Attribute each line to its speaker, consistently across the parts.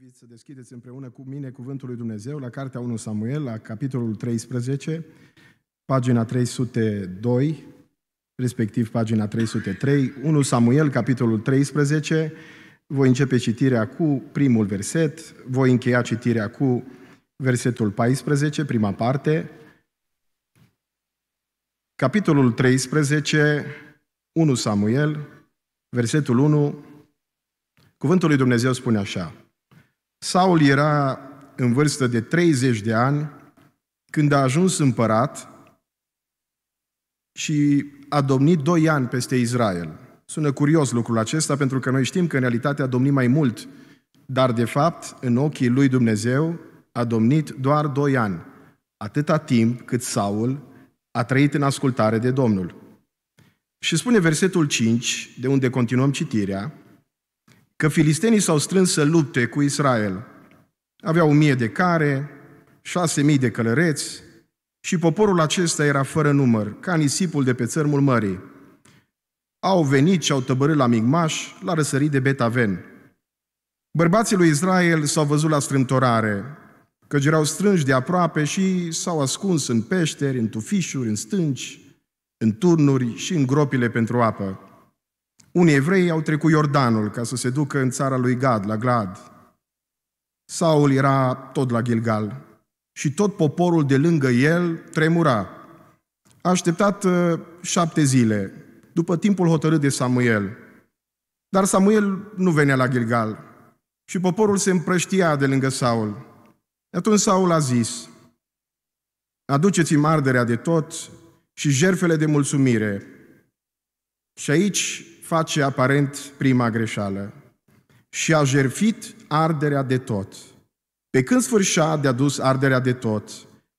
Speaker 1: invit să deschideți împreună cu mine Cuvântul lui Dumnezeu la Cartea 1 Samuel, la capitolul 13, pagina 302, respectiv pagina 303, 1 Samuel, capitolul 13. Voi începe citirea cu primul verset, voi încheia citirea cu versetul 14, prima parte. Capitolul 13, 1 Samuel, versetul 1, Cuvântul lui Dumnezeu spune așa, Saul era în vârstă de 30 de ani când a ajuns împărat și a domnit doi ani peste Israel. Sună curios lucrul acesta pentru că noi știm că în realitate a domnit mai mult, dar de fapt, în ochii lui Dumnezeu, a domnit doar doi ani, atâta timp cât Saul a trăit în ascultare de Domnul. Și spune versetul 5, de unde continuăm citirea, că filistenii s-au strâns să lupte cu Israel. Aveau o mie de care, șase mii de călăreți și poporul acesta era fără număr, ca nisipul de pe țărmul mării. Au venit și au tăbărât la Migmaș, la răsărit de Betaven. Bărbații lui Israel s-au văzut la strântorare, căci erau strânși de aproape și s-au ascuns în peșteri, în tufișuri, în stânci, în turnuri și în gropile pentru apă. Unii evrei au trecut Iordanul ca să se ducă în țara lui Gad, la Glad. Saul era tot la Gilgal și tot poporul de lângă el tremura. A așteptat uh, șapte zile, după timpul hotărât de Samuel. Dar Samuel nu venea la Gilgal și poporul se împrăștia de lângă Saul. Atunci Saul a zis, Aduceți-mi arderea de tot și jerfele de mulțumire. Și aici face aparent prima greșeală și a jerfit arderea de tot. Pe când sfârșea de adus arderea de tot,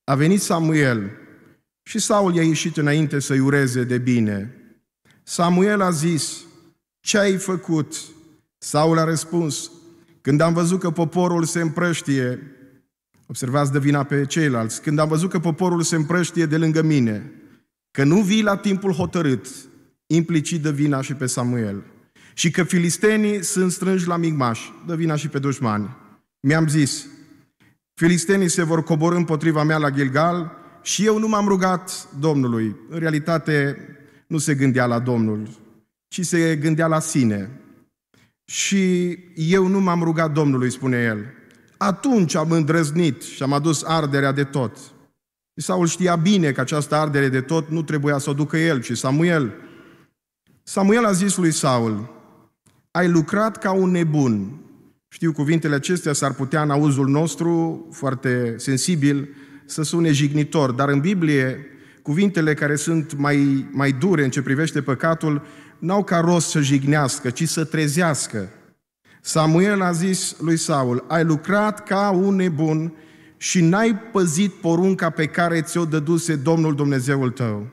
Speaker 1: a venit Samuel și Saul i-a ieșit înainte să-i ureze de bine. Samuel a zis, ce ai făcut? Saul a răspuns, când am văzut că poporul se împrăștie, observați de vina pe ceilalți, când am văzut că poporul se împrăștie de lângă mine, că nu vii la timpul hotărât, implicit dă vina și pe Samuel. Și că filistenii sunt strânși la Migmaș, dă vina și pe dușmani. Mi-am zis, filistenii se vor coborâ împotriva mea la Gilgal și eu nu m-am rugat Domnului. În realitate nu se gândea la Domnul, ci se gândea la sine. Și eu nu m-am rugat Domnului, spune el. Atunci am îndrăznit și am adus arderea de tot. Saul știa bine că această ardere de tot nu trebuia să o ducă el, ci Samuel. Samuel a zis lui Saul, ai lucrat ca un nebun. Știu, cuvintele acestea s-ar putea în auzul nostru, foarte sensibil, să sune jignitor, dar în Biblie cuvintele care sunt mai, mai dure în ce privește păcatul n-au ca rost să jignească, ci să trezească. Samuel a zis lui Saul, ai lucrat ca un nebun și n-ai păzit porunca pe care ți-o dăduse Domnul Dumnezeul tău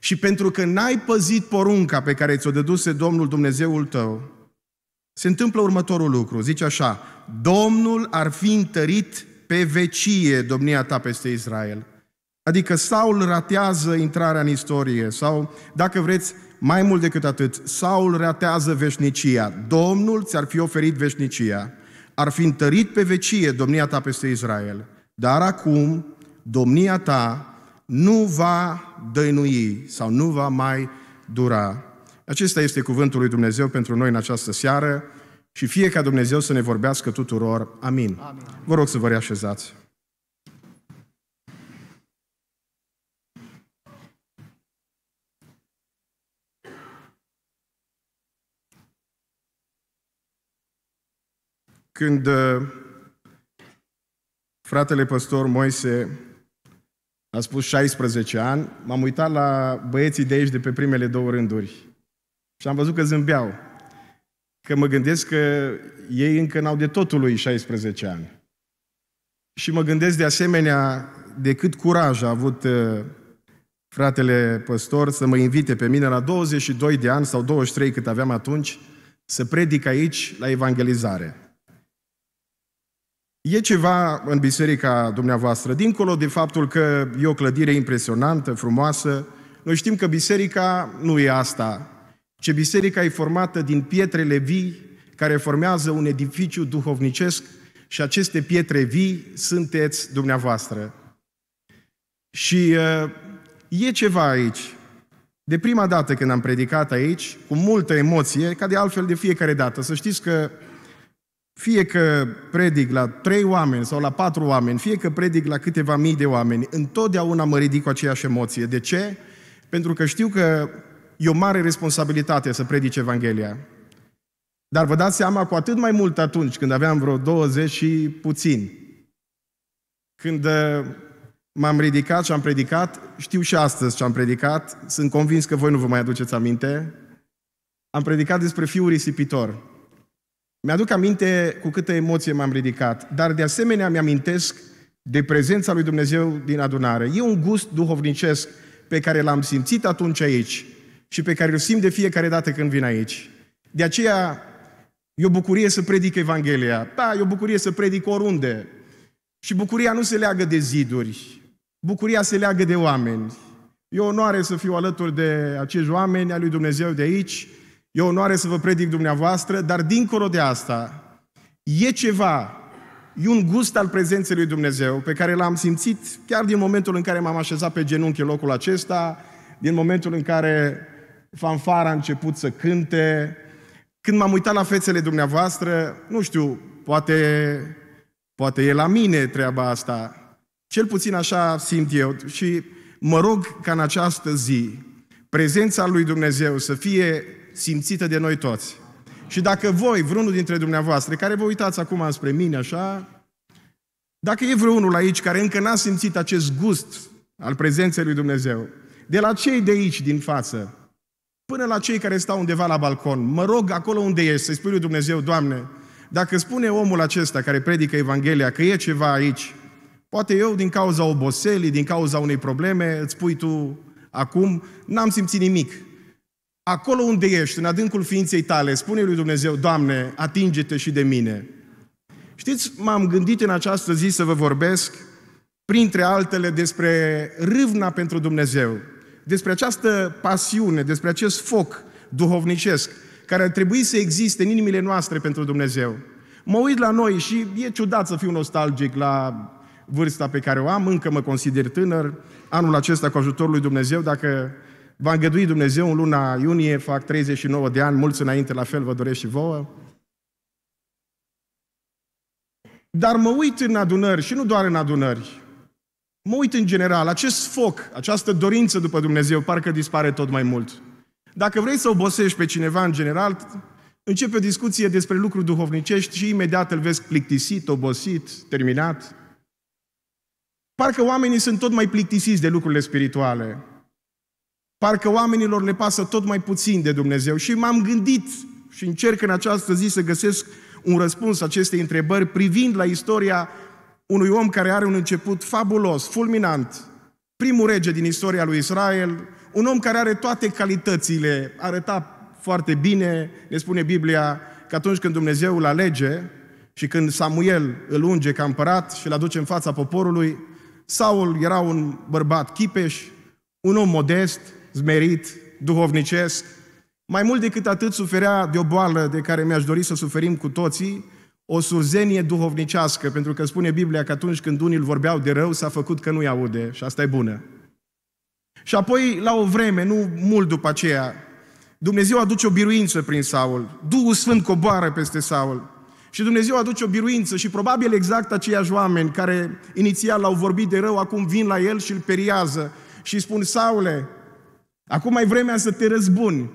Speaker 1: și pentru că n-ai păzit porunca pe care ți-o dăduse Domnul Dumnezeul tău, se întâmplă următorul lucru, zice așa, Domnul ar fi întărit pe vecie domnia ta peste Israel. Adică Saul ratează intrarea în istorie sau, dacă vreți, mai mult decât atât, Saul ratează veșnicia. Domnul ți-ar fi oferit veșnicia. Ar fi întărit pe vecie domnia ta peste Israel. Dar acum, domnia ta nu va dăinui sau nu va mai dura. Acesta este cuvântul lui Dumnezeu pentru noi în această seară și fie ca Dumnezeu să ne vorbească tuturor. Amin. Amin. Vă rog să vă reașezați. Când uh, fratele pastor Moise a spus 16 ani, m-am uitat la băieții de aici de pe primele două rânduri și am văzut că zâmbeau. Că mă gândesc că ei încă n-au de totul lui 16 ani. Și mă gândesc de asemenea de cât curaj a avut uh, fratele păstor să mă invite pe mine la 22 de ani sau 23 cât aveam atunci să predic aici la evangelizare. E ceva în biserica dumneavoastră, dincolo de faptul că e o clădire impresionantă, frumoasă, noi știm că biserica nu e asta, ci biserica e formată din pietrele vii care formează un edificiu duhovnicesc și aceste pietre vii sunteți dumneavoastră. Și uh, e ceva aici. De prima dată când am predicat aici, cu multă emoție, ca de altfel de fiecare dată, să știți că fie că predic la trei oameni sau la patru oameni, fie că predic la câteva mii de oameni, întotdeauna mă ridic cu aceeași emoție. De ce? Pentru că știu că e o mare responsabilitate să predic Evanghelia. Dar vă dați seama cu atât mai mult atunci, când aveam vreo 20 și puțin. Când uh, m-am ridicat și am predicat, știu și astăzi ce am predicat, sunt convins că voi nu vă mai aduceți aminte, am predicat despre fiul risipitor. Mi-aduc aminte cu câtă emoție m-am ridicat, dar de asemenea mi-amintesc de prezența lui Dumnezeu din adunare. E un gust duhovnicesc pe care l-am simțit atunci aici și pe care îl simt de fiecare dată când vin aici. De aceea e o bucurie să predic Evanghelia. Da, e o bucurie să predic oriunde. Și bucuria nu se leagă de ziduri. Bucuria se leagă de oameni. E o onoare să fiu alături de acești oameni, a lui Dumnezeu de aici, E o onoare să vă predic dumneavoastră, dar dincolo de asta, e ceva, e un gust al prezenței lui Dumnezeu pe care l-am simțit chiar din momentul în care m-am așezat pe genunchi în locul acesta, din momentul în care fanfara a început să cânte, când m-am uitat la fețele dumneavoastră, nu știu, poate, poate e la mine treaba asta, cel puțin așa simt eu și mă rog ca în această zi prezența lui Dumnezeu să fie simțită de noi toți. Și dacă voi, vreunul dintre dumneavoastră, care vă uitați acum spre mine așa, dacă e vreunul aici care încă n-a simțit acest gust al prezenței lui Dumnezeu, de la cei de aici, din față, până la cei care stau undeva la balcon, mă rog acolo unde ești să-i spui lui Dumnezeu, Doamne, dacă spune omul acesta care predică Evanghelia că e ceva aici, poate eu, din cauza oboselii, din cauza unei probleme, îți spui tu acum, n-am simțit nimic acolo unde ești, în adâncul ființei tale, spune lui Dumnezeu, Doamne, atinge-te și de mine. Știți, m-am gândit în această zi să vă vorbesc, printre altele, despre râvna pentru Dumnezeu, despre această pasiune, despre acest foc duhovnicesc care ar trebui să existe în inimile noastre pentru Dumnezeu. Mă uit la noi și e ciudat să fiu nostalgic la vârsta pe care o am, încă mă consider tânăr, anul acesta cu ajutorul lui Dumnezeu, dacă Va îngădui Dumnezeu în luna iunie, fac 39 de ani, mulți înainte la fel vă doresc și vouă. Dar mă uit în adunări și nu doar în adunări. Mă uit în general, acest foc, această dorință după Dumnezeu parcă dispare tot mai mult. Dacă vrei să obosești pe cineva în general, începe o discuție despre lucruri duhovnicești și imediat îl vezi plictisit, obosit, terminat. Parcă oamenii sunt tot mai plictisiți de lucrurile spirituale. Parcă oamenilor le pasă tot mai puțin de Dumnezeu și m-am gândit și încerc în această zi să găsesc un răspuns acestei întrebări privind la istoria unui om care are un început fabulos, fulminant, primul rege din istoria lui Israel, un om care are toate calitățile, arăta foarte bine, ne spune Biblia că atunci când Dumnezeu îl alege și când Samuel îl unge ca împărat și îl aduce în fața poporului, Saul era un bărbat chipeș, un om modest, zmerit, duhovnicesc. Mai mult decât atât, suferea de o boală de care mi-aș dori să suferim cu toții, o surzenie duhovnicească, pentru că spune Biblia că atunci când unii îl vorbeau de rău, s-a făcut că nu-i aude și asta e bună. Și apoi, la o vreme, nu mult după aceea, Dumnezeu aduce o biruință prin Saul. Duhul Sfânt coboară peste Saul. Și Dumnezeu aduce o biruință și probabil exact aceiași oameni care inițial l-au vorbit de rău, acum vin la el și îl periază și spun, Saule, Acum mai vremea să te răzbuni.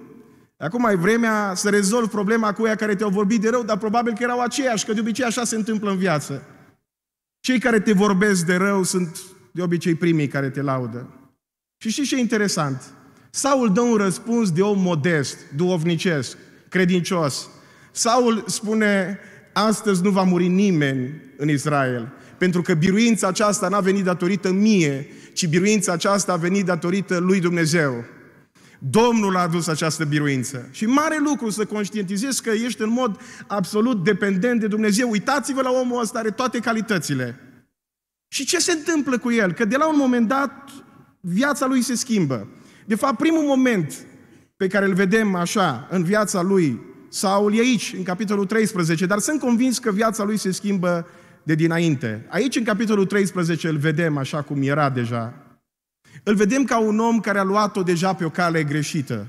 Speaker 1: Acum mai vremea să rezolvi problema cu ea care te-au vorbit de rău, dar probabil că erau aceiași, că de obicei așa se întâmplă în viață. Cei care te vorbesc de rău sunt de obicei primii care te laudă. Și știi ce e interesant? Saul dă un răspuns de om modest, duovnicesc, credincios. Saul spune, astăzi nu va muri nimeni în Israel, pentru că biruința aceasta n-a venit datorită mie, ci biruința aceasta a venit datorită lui Dumnezeu. Domnul a adus această biruință. Și mare lucru să conștientizezi că ești în mod absolut dependent de Dumnezeu. Uitați-vă la omul ăsta, are toate calitățile. Și ce se întâmplă cu el? Că de la un moment dat viața lui se schimbă. De fapt, primul moment pe care îl vedem așa în viața lui Saul e aici, în capitolul 13, dar sunt convins că viața lui se schimbă de dinainte. Aici, în capitolul 13, îl vedem așa cum era deja îl vedem ca un om care a luat-o deja pe o cale greșită.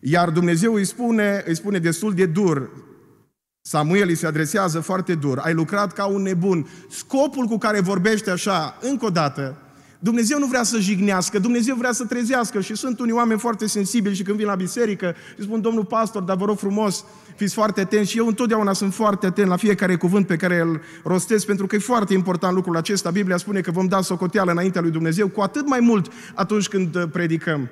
Speaker 1: Iar Dumnezeu îi spune, îi spune destul de dur, Samuel îi se adresează foarte dur, ai lucrat ca un nebun. Scopul cu care vorbește așa, încă o dată, Dumnezeu nu vrea să jignească, Dumnezeu vrea să trezească și sunt unii oameni foarte sensibili și când vin la biserică și spun, domnul pastor, dar vă rog frumos, fiți foarte atenți și eu întotdeauna sunt foarte atent la fiecare cuvânt pe care îl rostesc pentru că e foarte important lucrul acesta. Biblia spune că vom da socoteală înaintea lui Dumnezeu cu atât mai mult atunci când uh, predicăm.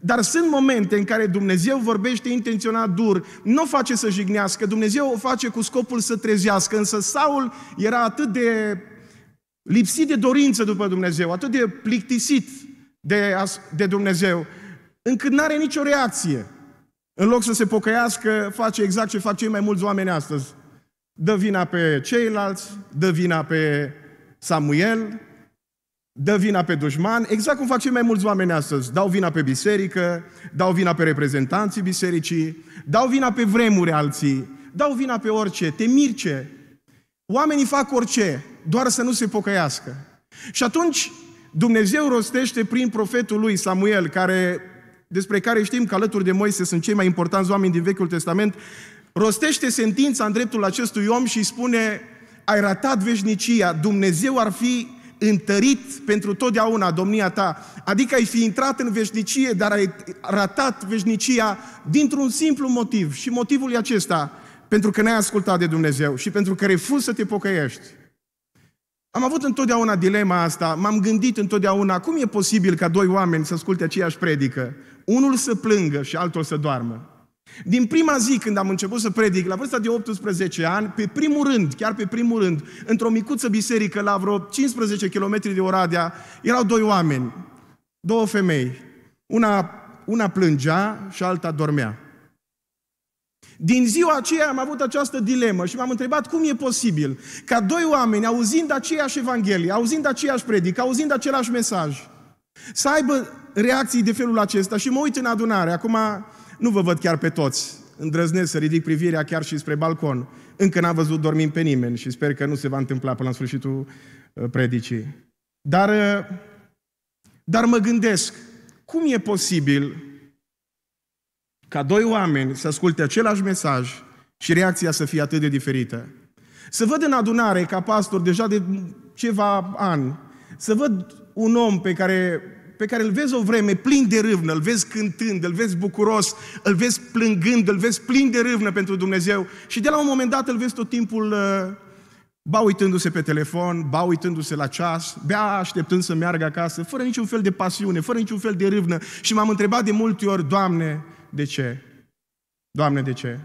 Speaker 1: Dar sunt momente în care Dumnezeu vorbește intenționat dur, nu o face să jignească, Dumnezeu o face cu scopul să trezească, însă Saul era atât de lipsit de dorință după Dumnezeu, atât de plictisit de, de Dumnezeu, încât nu are nicio reacție. În loc să se pocăiască, face exact ce fac cei mai mulți oameni astăzi. Dă vina pe ceilalți, dă vina pe Samuel, dă vina pe dușman, exact cum fac cei mai mulți oameni astăzi. Dau vina pe biserică, dau vina pe reprezentanții bisericii, dau vina pe vremuri alții, dau vina pe orice, te mirce. Oamenii fac orice, doar să nu se pocăiască. Și atunci Dumnezeu rostește prin profetul lui Samuel, care, despre care știm că alături de Moise sunt cei mai importanți oameni din Vechiul Testament, rostește sentința în dreptul acestui om și spune, ai ratat veșnicia, Dumnezeu ar fi întărit pentru totdeauna domnia ta. Adică ai fi intrat în veșnicie, dar ai ratat veșnicia dintr-un simplu motiv. Și motivul e acesta, pentru că n-ai ascultat de Dumnezeu și pentru că refuzi să te pocăiești. Am avut întotdeauna dilema asta, m-am gândit întotdeauna cum e posibil ca doi oameni să asculte aceeași predică, unul să plângă și altul să doarmă. Din prima zi când am început să predic, la vârsta de 18 ani, pe primul rând, chiar pe primul rând, într-o micuță biserică la vreo 15 km de Oradea, erau doi oameni, două femei. Una, una plângea și alta dormea. Din ziua aceea am avut această dilemă și m-am întrebat cum e posibil ca doi oameni, auzind aceeași Evanghelie, auzind aceeași predică, auzind același mesaj, să aibă reacții de felul acesta și mă uit în adunare. Acum nu vă văd chiar pe toți, îndrăznesc să ridic privirea chiar și spre balcon. Încă n-am văzut dormim pe nimeni și sper că nu se va întâmpla până la sfârșitul uh, predicii. Dar, uh, dar mă gândesc, cum e posibil ca doi oameni să asculte același mesaj și reacția să fie atât de diferită. Să văd în adunare, ca pastor, deja de ceva ani, să văd un om pe care, pe care îl vezi o vreme plin de râvnă, îl vezi cântând, îl vezi bucuros, îl vezi plângând, îl vezi plin de râvnă pentru Dumnezeu și de la un moment dat îl vezi tot timpul uh, ba uitându-se pe telefon, ba uitându-se la ceas, bea așteptând să meargă acasă, fără niciun fel de pasiune, fără niciun fel de râvnă. Și m-am întrebat de multe ori, Doamne, de ce? Doamne, de ce?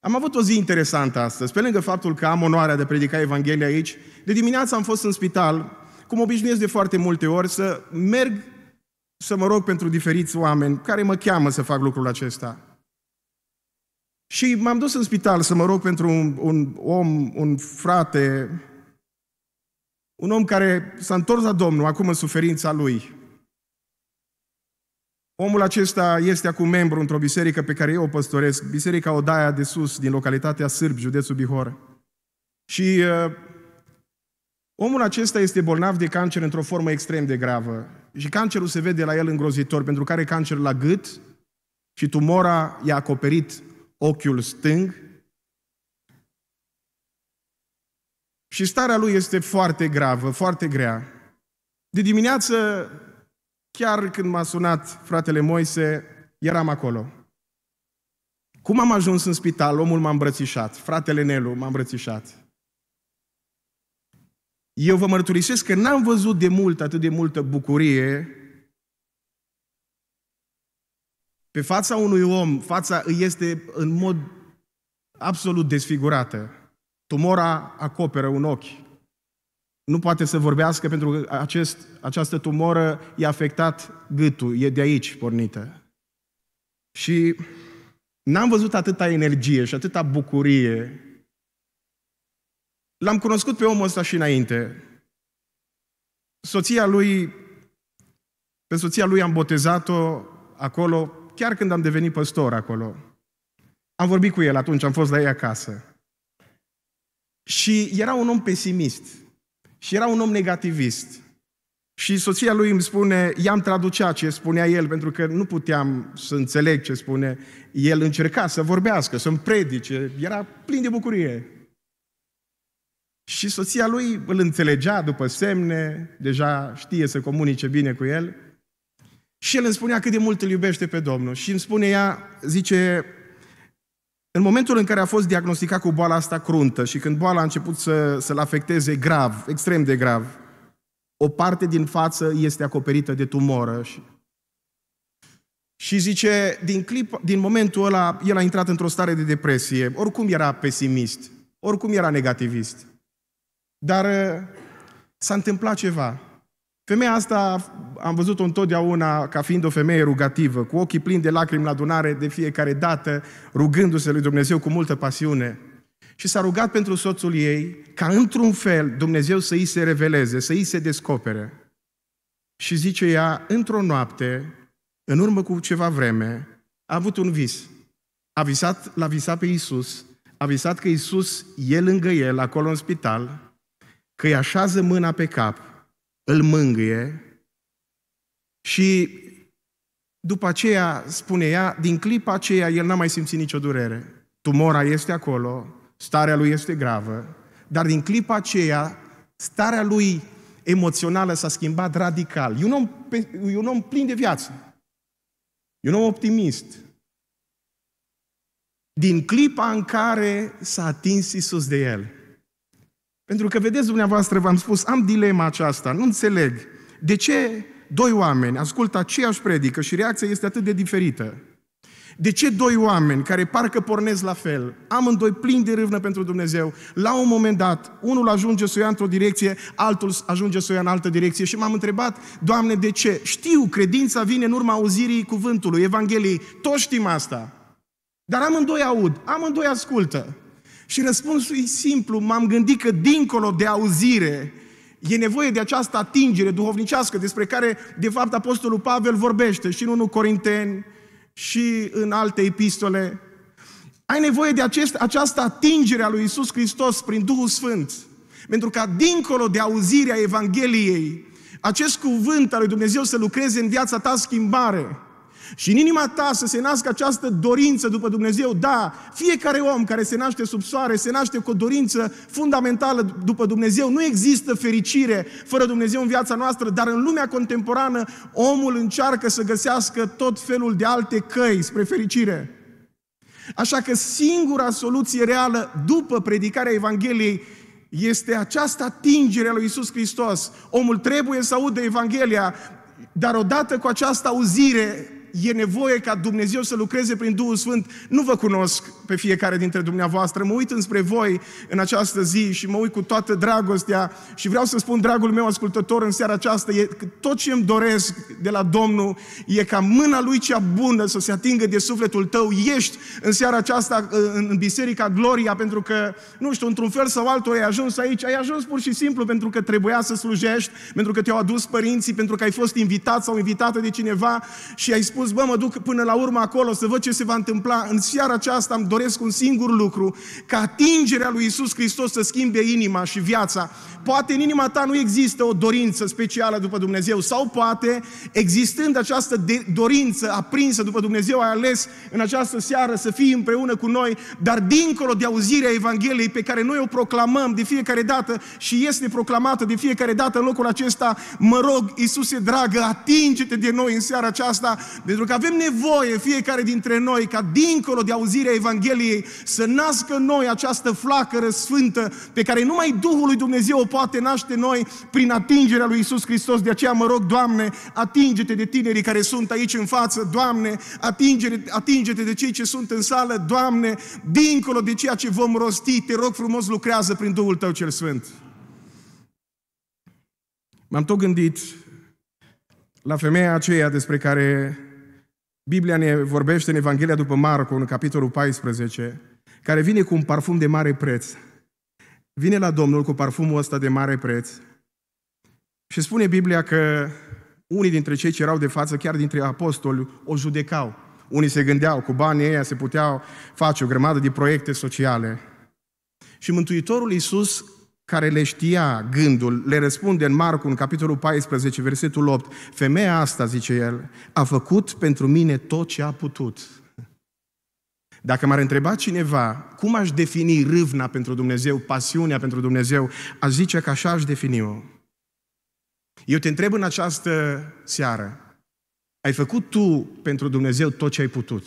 Speaker 1: Am avut o zi interesantă astăzi. Pe lângă faptul că am onoarea de a predica Evanghelia aici, de dimineață am fost în spital, cum obișnuiesc de foarte multe ori, să merg să mă rog pentru diferiți oameni care mă cheamă să fac lucrul acesta. Și m-am dus în spital să mă rog pentru un, un om, un frate, un om care s-a întors la Domnul acum în suferința lui. Omul acesta este acum membru într-o biserică pe care eu o păstoresc, Biserica Odaia de Sus, din localitatea Sârb, județul Bihor. Și uh, omul acesta este bolnav de cancer într-o formă extrem de gravă. Și cancerul se vede la el îngrozitor, pentru că are cancer la gât și tumora i-a acoperit ochiul stâng. Și starea lui este foarte gravă, foarte grea. De dimineață Chiar când m-a sunat fratele Moise, eram acolo. Cum am ajuns în spital, omul m-a îmbrățișat, fratele Nelu m-a îmbrățișat. Eu vă mărturisesc că n-am văzut de mult atât de multă bucurie pe fața unui om, fața îi este în mod absolut desfigurată. Tumora acoperă un ochi nu poate să vorbească pentru că acest, această tumoră i-a afectat gâtul, e de aici pornită. Și n-am văzut atâta energie și atâta bucurie. L-am cunoscut pe omul ăsta și înainte. Soția lui, pe soția lui am botezat-o acolo, chiar când am devenit păstor acolo. Am vorbit cu el atunci, am fost la ei acasă. Și era un om pesimist. Și era un om negativist. Și soția lui îmi spune, i-am traducea ce spunea el, pentru că nu puteam să înțeleg ce spune. El încerca să vorbească, să-mi predice, era plin de bucurie. Și soția lui îl înțelegea după semne, deja știe să comunice bine cu el. Și el îmi spunea cât de mult îl iubește pe Domnul. Și îmi spune ea, zice, în momentul în care a fost diagnosticat cu boala asta cruntă și când boala a început să, să-l afecteze grav, extrem de grav, o parte din față este acoperită de tumoră. Și, și zice, din, clip, din momentul ăla, el a intrat într-o stare de depresie. Oricum era pesimist, oricum era negativist. Dar uh, s-a întâmplat ceva. Femeia asta am văzut-o întotdeauna ca fiind o femeie rugativă, cu ochii plini de lacrimi la adunare de fiecare dată, rugându-se lui Dumnezeu cu multă pasiune. Și s-a rugat pentru soțul ei ca într-un fel Dumnezeu să îi se reveleze, să îi se descopere. Și zice ea, într-o noapte, în urmă cu ceva vreme, a avut un vis. A visat, l-a visat pe Isus, a visat că Isus e lângă el, acolo în spital, că îi așează mâna pe cap, îl mângâie și după aceea, spune ea, din clipa aceea el n-a mai simțit nicio durere. Tumora este acolo, starea lui este gravă, dar din clipa aceea, starea lui emoțională s-a schimbat radical. E un om, e un om plin de viață. E un om optimist. Din clipa în care s-a atins Isus de el. Pentru că, vedeți dumneavoastră, v-am spus, am dilema aceasta, nu înțeleg. De ce doi oameni ascultă aceeași predică și reacția este atât de diferită? De ce doi oameni care parcă pornesc la fel, amândoi plini de râvnă pentru Dumnezeu, la un moment dat, unul ajunge să o ia într-o direcție, altul ajunge să o ia în altă direcție și m-am întrebat, Doamne, de ce? Știu, credința vine în urma auzirii cuvântului, Evangheliei, toți știm asta. Dar amândoi aud, amândoi ascultă. Și răspunsul e simplu, m-am gândit că dincolo de auzire, E nevoie de această atingere duhovnicească despre care, de fapt, Apostolul Pavel vorbește și în 1 Corinteni și în alte epistole. Ai nevoie de acest, această atingere a lui Isus Hristos prin Duhul Sfânt. Pentru ca, dincolo de auzirea Evangheliei, acest cuvânt al lui Dumnezeu să lucreze în viața ta schimbare. Și în inima ta să se nască această dorință după Dumnezeu, da, fiecare om care se naște sub soare se naște cu o dorință fundamentală după Dumnezeu. Nu există fericire fără Dumnezeu în viața noastră, dar în lumea contemporană omul încearcă să găsească tot felul de alte căi spre fericire. Așa că singura soluție reală după predicarea Evangheliei este această atingere a lui Isus Hristos. Omul trebuie să audă Evanghelia, dar odată cu această auzire, e nevoie ca Dumnezeu să lucreze prin Duhul Sfânt. Nu vă cunosc pe fiecare dintre dumneavoastră. Mă uit înspre voi în această zi și mă uit cu toată dragostea și vreau să spun, dragul meu ascultător, în seara aceasta, e, că tot ce îmi doresc de la Domnul e ca mâna Lui cea bună să se atingă de sufletul tău. Ești în seara aceasta ă, în Biserica Gloria pentru că, nu știu, într-un fel sau altul ai ajuns aici, ai ajuns pur și simplu pentru că trebuia să slujești, pentru că te-au adus părinții, pentru că ai fost invitat sau invitată de cineva și ai spus, bă, mă duc până la urmă acolo să văd ce se va întâmpla. În seara aceasta am doresc doresc un singur lucru, ca atingerea lui Isus Hristos să schimbe inima și viața. Poate în inima ta nu există o dorință specială după Dumnezeu sau poate, existând această dorință aprinsă după Dumnezeu, ai ales în această seară să fii împreună cu noi, dar dincolo de auzirea Evangheliei pe care noi o proclamăm de fiecare dată și este proclamată de fiecare dată în locul acesta, mă rog, Iisuse dragă, atinge-te de noi în seara aceasta, pentru că avem nevoie fiecare dintre noi ca dincolo de auzirea Evangheliei Evangheliei, să nască în noi această flacără sfântă pe care numai Duhul lui Dumnezeu o poate naște noi prin atingerea lui Isus Hristos. De aceea mă rog, Doamne, atinge-te de tinerii care sunt aici în față, Doamne, atinge-te, de cei ce sunt în sală, Doamne, dincolo de ceea ce vom rosti, te rog frumos, lucrează prin Duhul Tău cel Sfânt. M-am tot gândit la femeia aceea despre care Biblia ne vorbește în Evanghelia după Marcu, în capitolul 14, care vine cu un parfum de mare preț. Vine la Domnul cu parfumul ăsta de mare preț și spune Biblia că unii dintre cei ce erau de față, chiar dintre apostoli, o judecau. Unii se gândeau, cu banii ăia se puteau face o grămadă de proiecte sociale. Și Mântuitorul Iisus care le știa gândul, le răspunde în Marcu, în capitolul 14, versetul 8, femeia asta, zice el, a făcut pentru mine tot ce a putut. Dacă m-ar întreba cineva cum aș defini râvna pentru Dumnezeu, pasiunea pentru Dumnezeu, a zice că așa aș defini-o. Eu te întreb în această seară, ai făcut tu pentru Dumnezeu tot ce ai putut?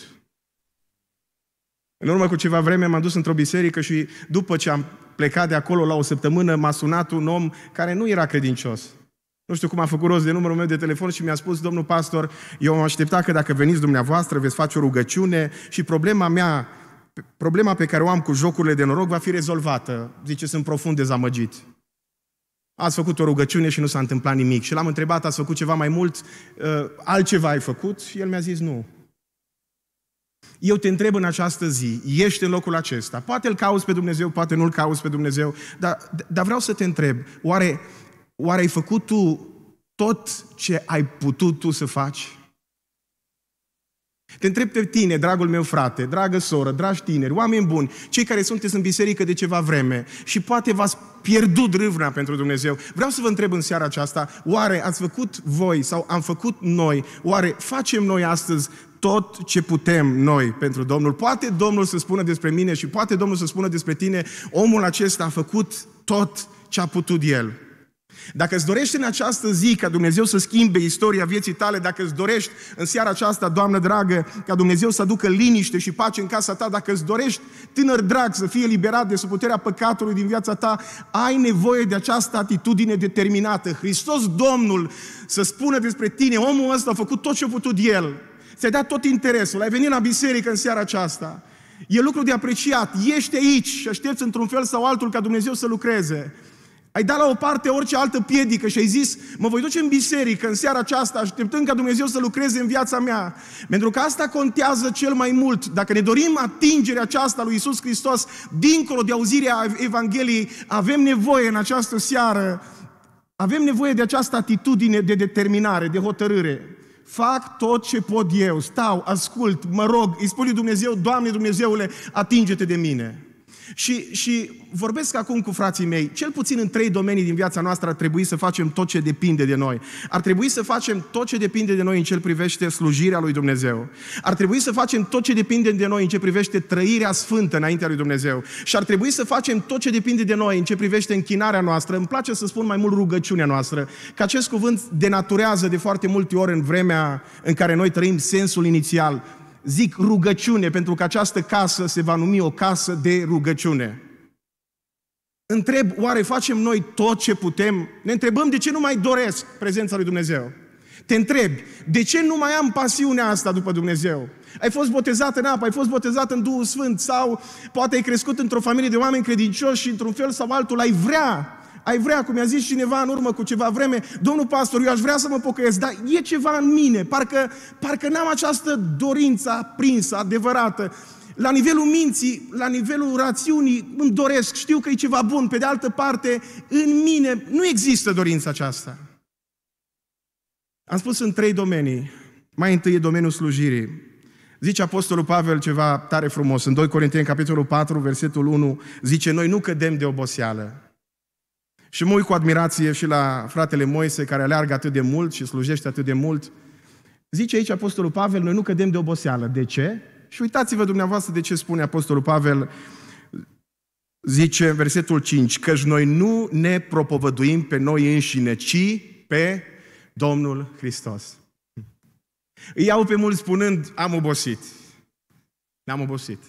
Speaker 1: În urmă cu ceva vreme m-am dus într-o biserică și după ce am plecat de acolo la o săptămână, m-a sunat un om care nu era credincios. Nu știu cum a făcut rost de numărul meu de telefon și mi-a spus, domnul pastor, eu am așteptat că dacă veniți dumneavoastră veți face o rugăciune și problema mea, problema pe care o am cu jocurile de noroc va fi rezolvată. Zice, sunt profund dezamăgit. Ați făcut o rugăciune și nu s-a întâmplat nimic. Și l-am întrebat, ați făcut ceva mai mult? Uh, altceva ai făcut? El mi-a zis, nu. Eu te întreb în această zi, ești în locul acesta. Poate îl cauți pe Dumnezeu, poate nu-l cauți pe Dumnezeu, dar, dar vreau să te întreb, oare, oare ai făcut tu tot ce ai putut tu să faci? Te întreb pe tine, dragul meu frate, dragă soră, dragi tineri, oameni buni, cei care sunteți în biserică de ceva vreme și poate v-ați pierdut râvna pentru Dumnezeu. Vreau să vă întreb în seara aceasta, oare ați făcut voi sau am făcut noi, oare facem noi astăzi tot ce putem noi pentru Domnul. Poate Domnul să spună despre mine și poate Domnul să spună despre tine, omul acesta a făcut tot ce a putut el. Dacă îți dorești în această zi ca Dumnezeu să schimbe istoria vieții tale, dacă îți dorești în seara aceasta, Doamnă dragă, ca Dumnezeu să aducă liniște și pace în casa ta, dacă îți dorești, tânăr drag, să fie liberat de sub puterea păcatului din viața ta, ai nevoie de această atitudine determinată. Hristos Domnul să spună despre tine, omul ăsta a făcut tot ce a putut el ți-ai dat tot interesul, ai venit la biserică în seara aceasta. E lucru de apreciat. Ești aici și aștepți într-un fel sau altul ca Dumnezeu să lucreze. Ai dat la o parte orice altă piedică și ai zis, mă voi duce în biserică în seara aceasta, așteptând ca Dumnezeu să lucreze în viața mea. Pentru că asta contează cel mai mult. Dacă ne dorim atingerea aceasta lui Isus Hristos, dincolo de auzirea Evangheliei, avem nevoie în această seară, avem nevoie de această atitudine de determinare, de hotărâre fac tot ce pot eu, stau, ascult, mă rog, îi lui Dumnezeu, Doamne Dumnezeule, atinge-te de mine. Și, și vorbesc acum cu frații mei, cel puțin în trei domenii din viața noastră ar trebui să facem tot ce depinde de noi. Ar trebui să facem tot ce depinde de noi în ce privește slujirea lui Dumnezeu. Ar trebui să facem tot ce depinde de noi în ce privește trăirea sfântă înaintea lui Dumnezeu. Și ar trebui să facem tot ce depinde de noi în ce privește închinarea noastră. Îmi place să spun mai mult rugăciunea noastră, că acest cuvânt denaturează de foarte multe ori în vremea în care noi trăim sensul inițial zic rugăciune, pentru că această casă se va numi o casă de rugăciune. Întreb, oare facem noi tot ce putem? Ne întrebăm de ce nu mai doresc prezența lui Dumnezeu? Te întrebi, de ce nu mai am pasiunea asta după Dumnezeu? Ai fost botezat în apă, ai fost botezat în Duhul Sfânt sau poate ai crescut într-o familie de oameni credincioși și într-un fel sau altul ai vrea ai vrea, cum mi-a zis cineva în urmă cu ceva vreme, domnul pastor, eu aș vrea să mă pocăiesc, dar e ceva în mine, parcă, parcă n-am această dorință aprinsă, adevărată. La nivelul minții, la nivelul rațiunii, îmi doresc, știu că e ceva bun, pe de altă parte, în mine nu există dorința aceasta. Am spus în trei domenii. Mai întâi e domeniul slujirii. Zice Apostolul Pavel ceva tare frumos. În 2 Corinteni, capitolul 4, versetul 1, zice, noi nu cădem de oboseală. Și mă uit cu admirație și la fratele Moise, care aleargă atât de mult și slujește atât de mult. Zice aici Apostolul Pavel, noi nu cădem de oboseală. De ce? Și uitați-vă dumneavoastră de ce spune Apostolul Pavel, zice în versetul 5, căci noi nu ne propovăduim pe noi înșine, ci pe Domnul Hristos. Îi iau pe mulți spunând, am obosit. N-am obosit.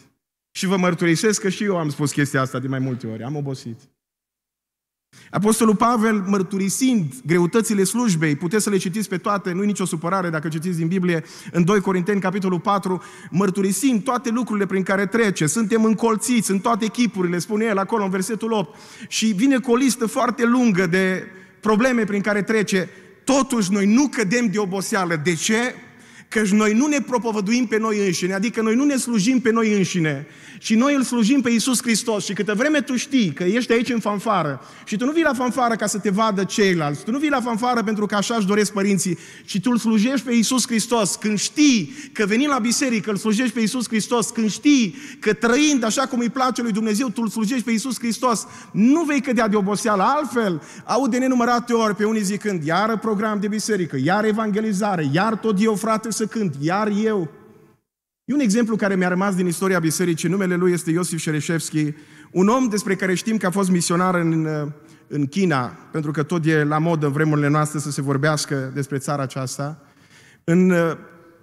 Speaker 1: Și vă mărturisesc că și eu am spus chestia asta de mai multe ori, am obosit. Apostolul Pavel, mărturisind greutățile slujbei, puteți să le citiți pe toate, nu-i nicio supărare dacă citiți din Biblie, în 2 Corinteni, capitolul 4, mărturisind toate lucrurile prin care trece, suntem încolțiți în toate chipurile, spune el acolo în versetul 8, și vine cu o listă foarte lungă de probleme prin care trece, totuși noi nu cădem de oboseală. De ce? că noi nu ne propovăduim pe noi înșine, adică noi nu ne slujim pe noi înșine, și noi îl slujim pe Isus Hristos. Și câtă vreme tu știi că ești aici în fanfară și tu nu vii la fanfară ca să te vadă ceilalți, tu nu vii la fanfară pentru că așa își doresc părinții, ci tu îl slujești pe Isus Hristos. Când știi că venind la biserică îl slujești pe Isus Hristos, când știi că trăind așa cum îi place lui Dumnezeu, tu îl slujești pe Isus Hristos, nu vei cădea de oboseală. Altfel, de nenumărate ori pe unii zicând, iară program de biserică, iar evangelizare, iar tot eu frate să să cânt, iar eu. E un exemplu care mi-a rămas din istoria bisericii, numele lui este Iosif Șereșevski, un om despre care știm că a fost misionar în, în China, pentru că tot e la modă în vremurile noastre să se vorbească despre țara aceasta. În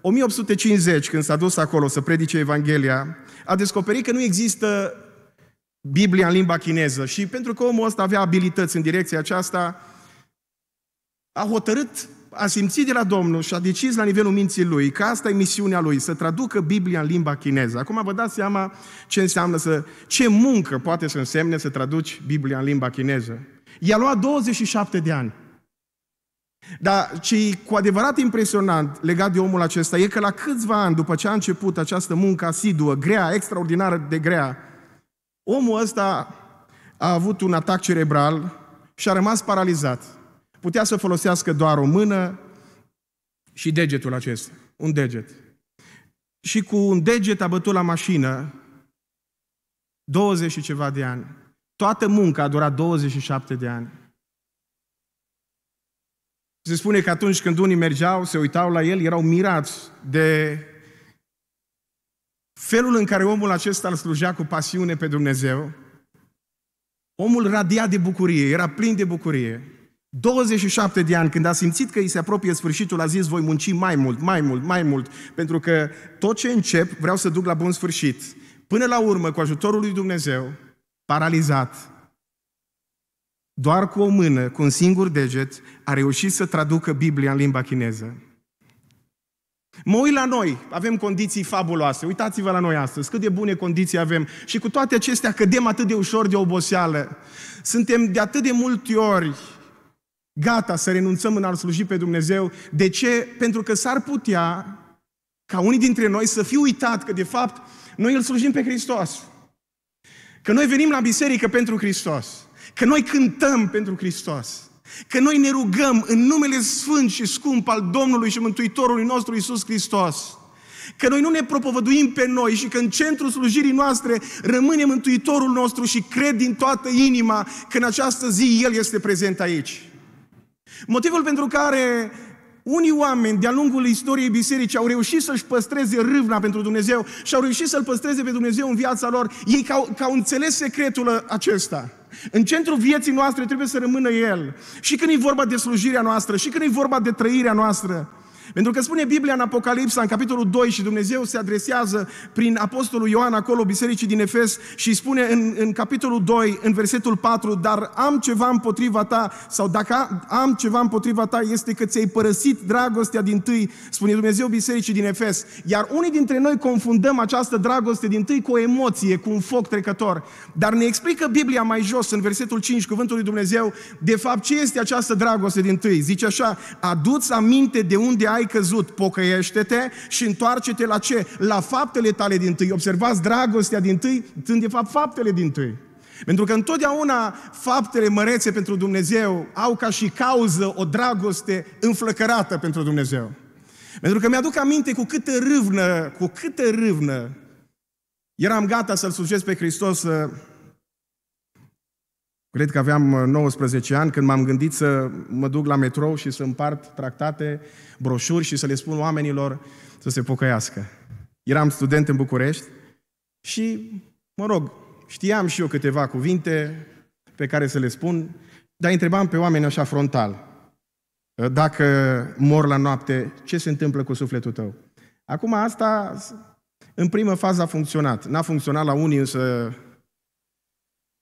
Speaker 1: 1850, uh, când s-a dus acolo să predice Evanghelia, a descoperit că nu există Biblia în limba chineză și pentru că omul ăsta avea abilități în direcția aceasta, a hotărât a simțit de la Domnul și a decis la nivelul minții lui că asta e misiunea lui, să traducă Biblia în limba chineză. Acum vă dați seama ce înseamnă să, ce muncă poate să însemne să traduci Biblia în limba chineză. I-a luat 27 de ani. Dar ce e cu adevărat impresionant legat de omul acesta e că la câțiva ani după ce a început această muncă asiduă, grea, extraordinară de grea, omul ăsta a avut un atac cerebral și a rămas paralizat. Putea să folosească doar o mână și degetul acesta, un deget. Și cu un deget a bătut la mașină 20 și ceva de ani. Toată munca a durat 27 de ani. Se spune că atunci când unii mergeau, se uitau la el, erau mirați de felul în care omul acesta îl slujea cu pasiune pe Dumnezeu. Omul radia de bucurie, era plin de bucurie. 27 de ani, când a simțit că îi se apropie sfârșitul, a zis, voi munci mai mult, mai mult, mai mult, pentru că tot ce încep vreau să duc la bun sfârșit. Până la urmă, cu ajutorul lui Dumnezeu, paralizat, doar cu o mână, cu un singur deget, a reușit să traducă Biblia în limba chineză. Mă uit la noi, avem condiții fabuloase. Uitați-vă la noi astăzi, cât de bune condiții avem. Și cu toate acestea cădem atât de ușor de oboseală. Suntem de atât de multe ori gata să renunțăm în a sluji pe Dumnezeu. De ce? Pentru că s-ar putea ca unii dintre noi să fie uitat că, de fapt, noi îl slujim pe Hristos. Că noi venim la biserică pentru Hristos. Că noi cântăm pentru Hristos. Că noi ne rugăm în numele sfânt și scump al Domnului și Mântuitorului nostru Isus Hristos. Că noi nu ne propovăduim pe noi și că în centrul slujirii noastre rămâne Mântuitorul nostru și cred din toată inima că în această zi El este prezent aici. Motivul pentru care unii oameni de-a lungul istoriei bisericii au reușit să-și păstreze râvna pentru Dumnezeu și au reușit să-L păstreze pe Dumnezeu în viața lor, ei că au, că au înțeles secretul acesta. În centrul vieții noastre trebuie să rămână El. Și când e vorba de slujirea noastră, și când e vorba de trăirea noastră, pentru că spune Biblia în Apocalipsa, în capitolul 2, și Dumnezeu se adresează prin Apostolul Ioan acolo, bisericii din Efes, și spune în, în capitolul 2, în versetul 4, dar am ceva împotriva ta, sau dacă am ceva împotriva ta, este că ți-ai părăsit dragostea din tâi, spune Dumnezeu bisericii din Efes. Iar unii dintre noi confundăm această dragoste din tâi cu o emoție, cu un foc trecător. Dar ne explică Biblia mai jos, în versetul 5, cuvântul lui Dumnezeu, de fapt ce este această dragoste din tâi. Zice așa, aduți aminte de unde ai căzut, pocăiește-te și întoarce-te la ce? La faptele tale din tâi. Observați dragostea din tâi, sunt de fapt faptele din tâi. Pentru că întotdeauna faptele mărețe pentru Dumnezeu au ca și cauză o dragoste înflăcărată pentru Dumnezeu. Pentru că mi-aduc aminte cu câtă râvnă, cu câtă râvnă eram gata să-L slujesc pe Hristos uh, Cred că aveam 19 uh, ani când m-am gândit să mă duc la metrou și să împart tractate, broșuri și să le spun oamenilor să se pocăiască. Eram student în București și, mă rog, știam și eu câteva cuvinte pe care să le spun, dar întrebam pe oameni așa frontal. Ă, dacă mor la noapte, ce se întâmplă cu sufletul tău? Acum asta, în primă fază a funcționat. N-a funcționat la unii, însă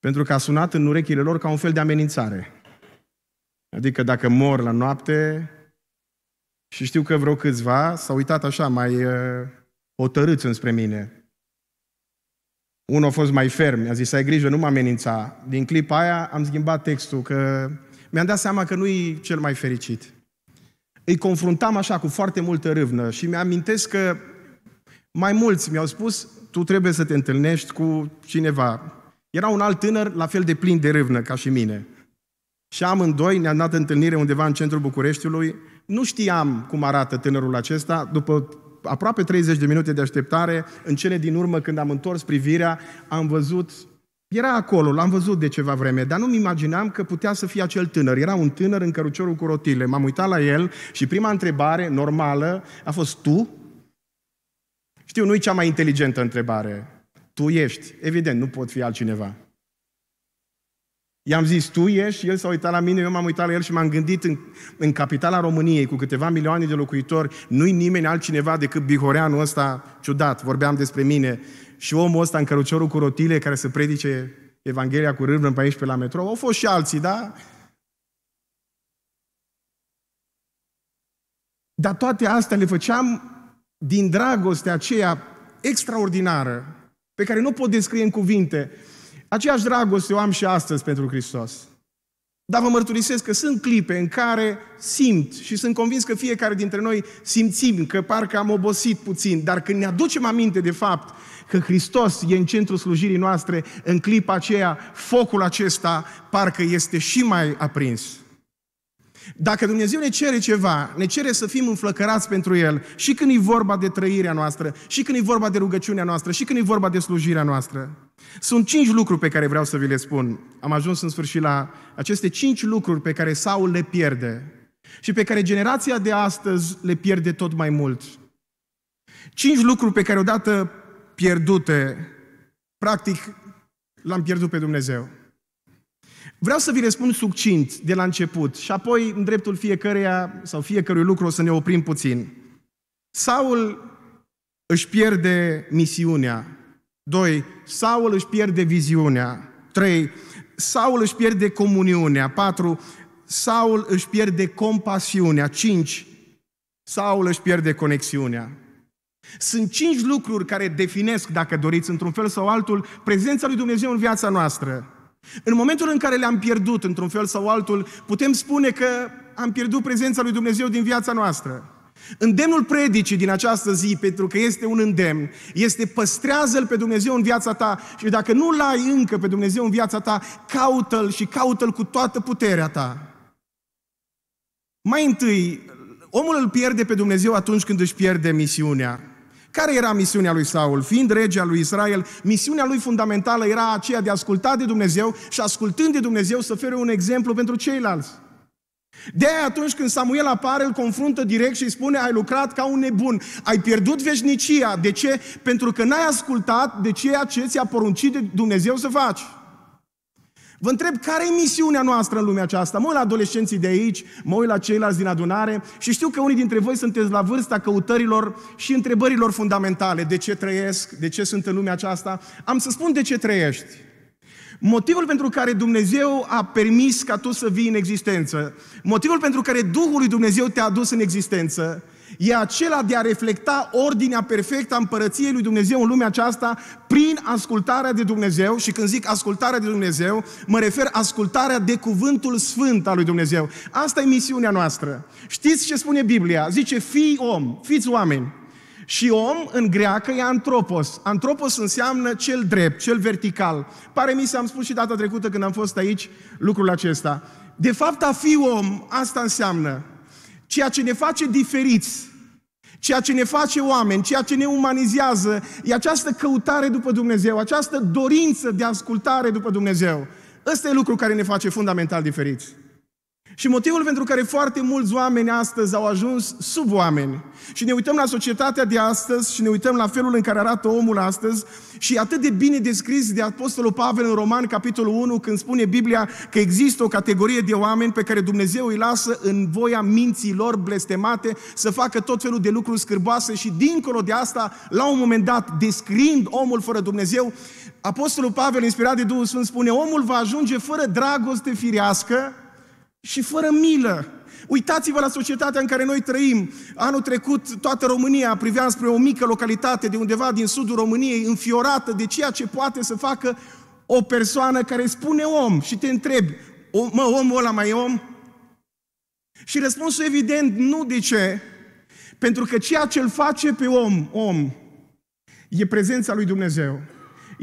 Speaker 1: pentru că a sunat în urechile lor ca un fel de amenințare. Adică dacă mor la noapte și știu că vreo câțiva s-au uitat așa mai uh, hotărâți înspre mine. Unul a fost mai ferm, a zis, ai grijă, nu mă amenința. Din clipa aia am schimbat textul, că mi-am dat seama că nu-i cel mai fericit. Îi confruntam așa cu foarte multă râvnă și mi-amintesc că mai mulți mi-au spus, tu trebuie să te întâlnești cu cineva, era un alt tânăr la fel de plin de râvnă ca și mine. Și amândoi ne-am dat întâlnire undeva în centrul Bucureștiului. Nu știam cum arată tânărul acesta. După aproape 30 de minute de așteptare, în cele din urmă, când am întors privirea, am văzut... Era acolo, l-am văzut de ceva vreme, dar nu-mi imaginam că putea să fie acel tânăr. Era un tânăr în căruciorul cu rotile. M-am uitat la el și prima întrebare normală a fost, tu? Știu, nu-i cea mai inteligentă întrebare. Tu ești. Evident, nu pot fi altcineva. I-am zis, tu ești, el s-a uitat la mine, eu m-am uitat la el și m-am gândit în, în capitala României, cu câteva milioane de locuitori, nu-i nimeni altcineva decât Bihoreanul ăsta ciudat, vorbeam despre mine, și omul ăsta în căruciorul cu rotile care să predice Evanghelia cu râvnă pe aici pe la metrou, au fost și alții, da? Dar toate astea le făceam din dragostea aceea extraordinară pe care nu pot descrie în cuvinte. Aceeași dragoste o am și astăzi pentru Hristos. Dar vă mărturisesc că sunt clipe în care simt și sunt convins că fiecare dintre noi simțim că parcă am obosit puțin, dar când ne aducem aminte de fapt că Hristos e în centrul slujirii noastre, în clipa aceea, focul acesta parcă este și mai aprins. Dacă Dumnezeu ne cere ceva, ne cere să fim înflăcărați pentru El și când e vorba de trăirea noastră, și când e vorba de rugăciunea noastră, și când e vorba de slujirea noastră. Sunt cinci lucruri pe care vreau să vi le spun. Am ajuns în sfârșit la aceste cinci lucruri pe care Saul le pierde și pe care generația de astăzi le pierde tot mai mult. Cinci lucruri pe care odată pierdute, practic, l-am pierdut pe Dumnezeu. Vreau să vi răspund succint de la început și apoi în dreptul fiecăreia sau fiecărui lucru o să ne oprim puțin. Saul își pierde misiunea. 2. Saul își pierde viziunea. 3. Saul își pierde comuniunea. 4. Saul își pierde compasiunea. 5. Saul își pierde conexiunea. Sunt cinci lucruri care definesc, dacă doriți, într-un fel sau altul, prezența lui Dumnezeu în viața noastră. În momentul în care le-am pierdut, într-un fel sau altul, putem spune că am pierdut prezența lui Dumnezeu din viața noastră. Îndemnul predicii din această zi, pentru că este un îndemn, este păstrează-L pe Dumnezeu în viața ta și dacă nu-L ai încă pe Dumnezeu în viața ta, caută-L și caută-L cu toată puterea ta. Mai întâi, omul îl pierde pe Dumnezeu atunci când își pierde misiunea. Care era misiunea lui Saul? Fiind rege al lui Israel, misiunea lui fundamentală era aceea de a asculta de Dumnezeu și ascultând de Dumnezeu să ofere un exemplu pentru ceilalți. de atunci când Samuel apare, îl confruntă direct și îi spune, ai lucrat ca un nebun, ai pierdut veșnicia. De ce? Pentru că n-ai ascultat de ceea ce ți-a poruncit de Dumnezeu să faci. Vă întreb care e misiunea noastră în lumea aceasta. Mă uit la adolescenții de aici, mă uit la ceilalți din adunare și știu că unii dintre voi sunteți la vârsta căutărilor și întrebărilor fundamentale. De ce trăiesc? De ce sunt în lumea aceasta? Am să spun de ce trăiești. Motivul pentru care Dumnezeu a permis ca tu să vii în existență, motivul pentru care Duhul lui Dumnezeu te-a adus în existență, e acela de a reflecta ordinea perfectă a împărăției lui Dumnezeu în lumea aceasta prin ascultarea de Dumnezeu și când zic ascultarea de Dumnezeu, mă refer ascultarea de cuvântul sfânt al lui Dumnezeu. Asta e misiunea noastră. Știți ce spune Biblia? Zice, fii om, fiți oameni. Și om, în greacă, e antropos. Antropos înseamnă cel drept, cel vertical. Pare mi s am spus și data trecută când am fost aici lucrul acesta. De fapt, a fi om, asta înseamnă ceea ce ne face diferiți Ceea ce ne face oameni, ceea ce ne umanizează, e această căutare după Dumnezeu, această dorință de ascultare după Dumnezeu. Ăsta e lucru care ne face fundamental diferiți. Și motivul pentru care foarte mulți oameni astăzi au ajuns sub oameni și ne uităm la societatea de astăzi și ne uităm la felul în care arată omul astăzi și atât de bine descris de Apostolul Pavel în Roman, capitolul 1, când spune Biblia că există o categorie de oameni pe care Dumnezeu îi lasă în voia minții lor blestemate să facă tot felul de lucruri scârboase și dincolo de asta, la un moment dat, descriind omul fără Dumnezeu, Apostolul Pavel, inspirat de Duhul Sfânt, spune omul va ajunge fără dragoste firească, și fără milă. Uitați-vă la societatea în care noi trăim. Anul trecut toată România privea spre o mică localitate de undeva din sudul României, înfiorată de ceea ce poate să facă o persoană care spune om și te întrebi, mă, omul ăla mai e om? Și răspunsul evident, nu de ce? Pentru că ceea ce îl face pe om, om, e prezența lui Dumnezeu.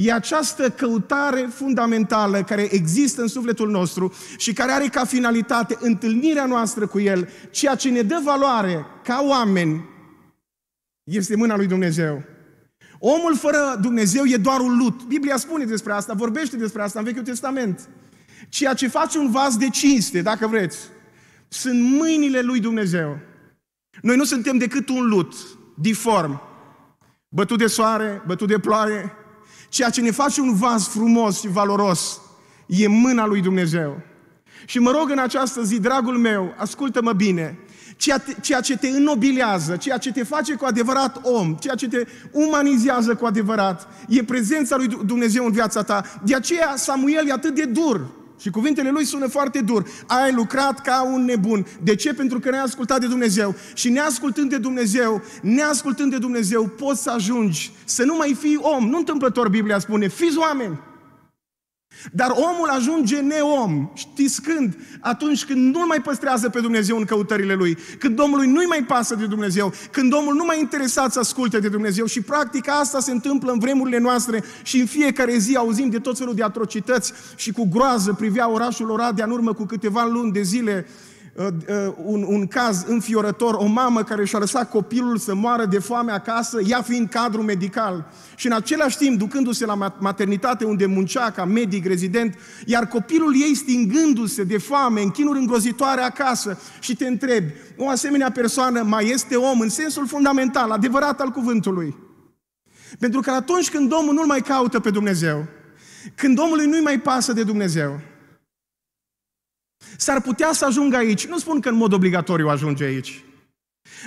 Speaker 1: E această căutare fundamentală care există în sufletul nostru și care are ca finalitate întâlnirea noastră cu El, ceea ce ne dă valoare ca oameni, este mâna lui Dumnezeu. Omul fără Dumnezeu e doar un lut. Biblia spune despre asta, vorbește despre asta în Vechiul Testament. Ceea ce face un vas de cinste, dacă vreți, sunt mâinile lui Dumnezeu. Noi nu suntem decât un lut, diform, bătut de soare, bătut de ploaie, Ceea ce ne face un vas frumos și valoros e mâna lui Dumnezeu. Și mă rog în această zi, dragul meu, ascultă-mă bine, ceea ce te înnobilează, ceea ce te face cu adevărat om, ceea ce te umanizează cu adevărat, e prezența lui Dumnezeu în viața ta. De aceea Samuel e atât de dur și cuvintele lui sună foarte dur. Ai lucrat ca un nebun. De ce? Pentru că ne-ai ascultat de Dumnezeu. Și neascultând de Dumnezeu, neascultând de Dumnezeu, poți să ajungi să nu mai fii om. Nu întâmplător Biblia spune, fiți oameni. Dar omul ajunge neom, știți când? Atunci când nu mai păstrează pe Dumnezeu în căutările lui, când omului nu-i mai pasă de Dumnezeu, când omul nu mai interesat să asculte de Dumnezeu și practic asta se întâmplă în vremurile noastre și în fiecare zi auzim de tot felul de atrocități și cu groază privea orașul Oradea în urmă cu câteva luni de zile Uh, uh, un, un caz înfiorător, o mamă care și-a lăsat copilul să moară de foame acasă, ea fiind cadru medical. Și în același timp, ducându-se la maternitate unde muncea ca medic rezident, iar copilul ei stingându-se de foame, în chinuri îngrozitoare acasă, și te întrebi, o asemenea persoană mai este om în sensul fundamental, adevărat al cuvântului. Pentru că atunci când omul nu-L mai caută pe Dumnezeu, când omului nu-i mai pasă de Dumnezeu, S-ar putea să ajungă aici. Nu spun că în mod obligatoriu ajunge aici.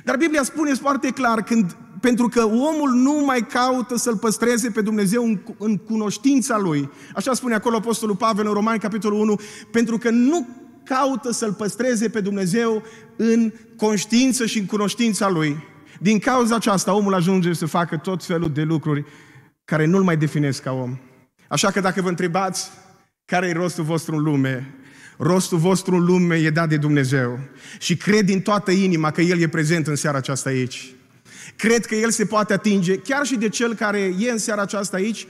Speaker 1: Dar Biblia spune foarte clar, când, pentru că omul nu mai caută să-L păstreze pe Dumnezeu în, în cunoștința Lui. Așa spune acolo Apostolul Pavel în Romani, capitolul 1, pentru că nu caută să-L păstreze pe Dumnezeu în conștiință și în cunoștința Lui. Din cauza aceasta, omul ajunge să facă tot felul de lucruri care nu-l mai definesc ca om. Așa că dacă vă întrebați care e rostul vostru în lume, Rostul vostru în lume e dat de Dumnezeu și cred din toată inima că El e prezent în seara aceasta aici. Cred că El se poate atinge chiar și de cel care e în seara aceasta aici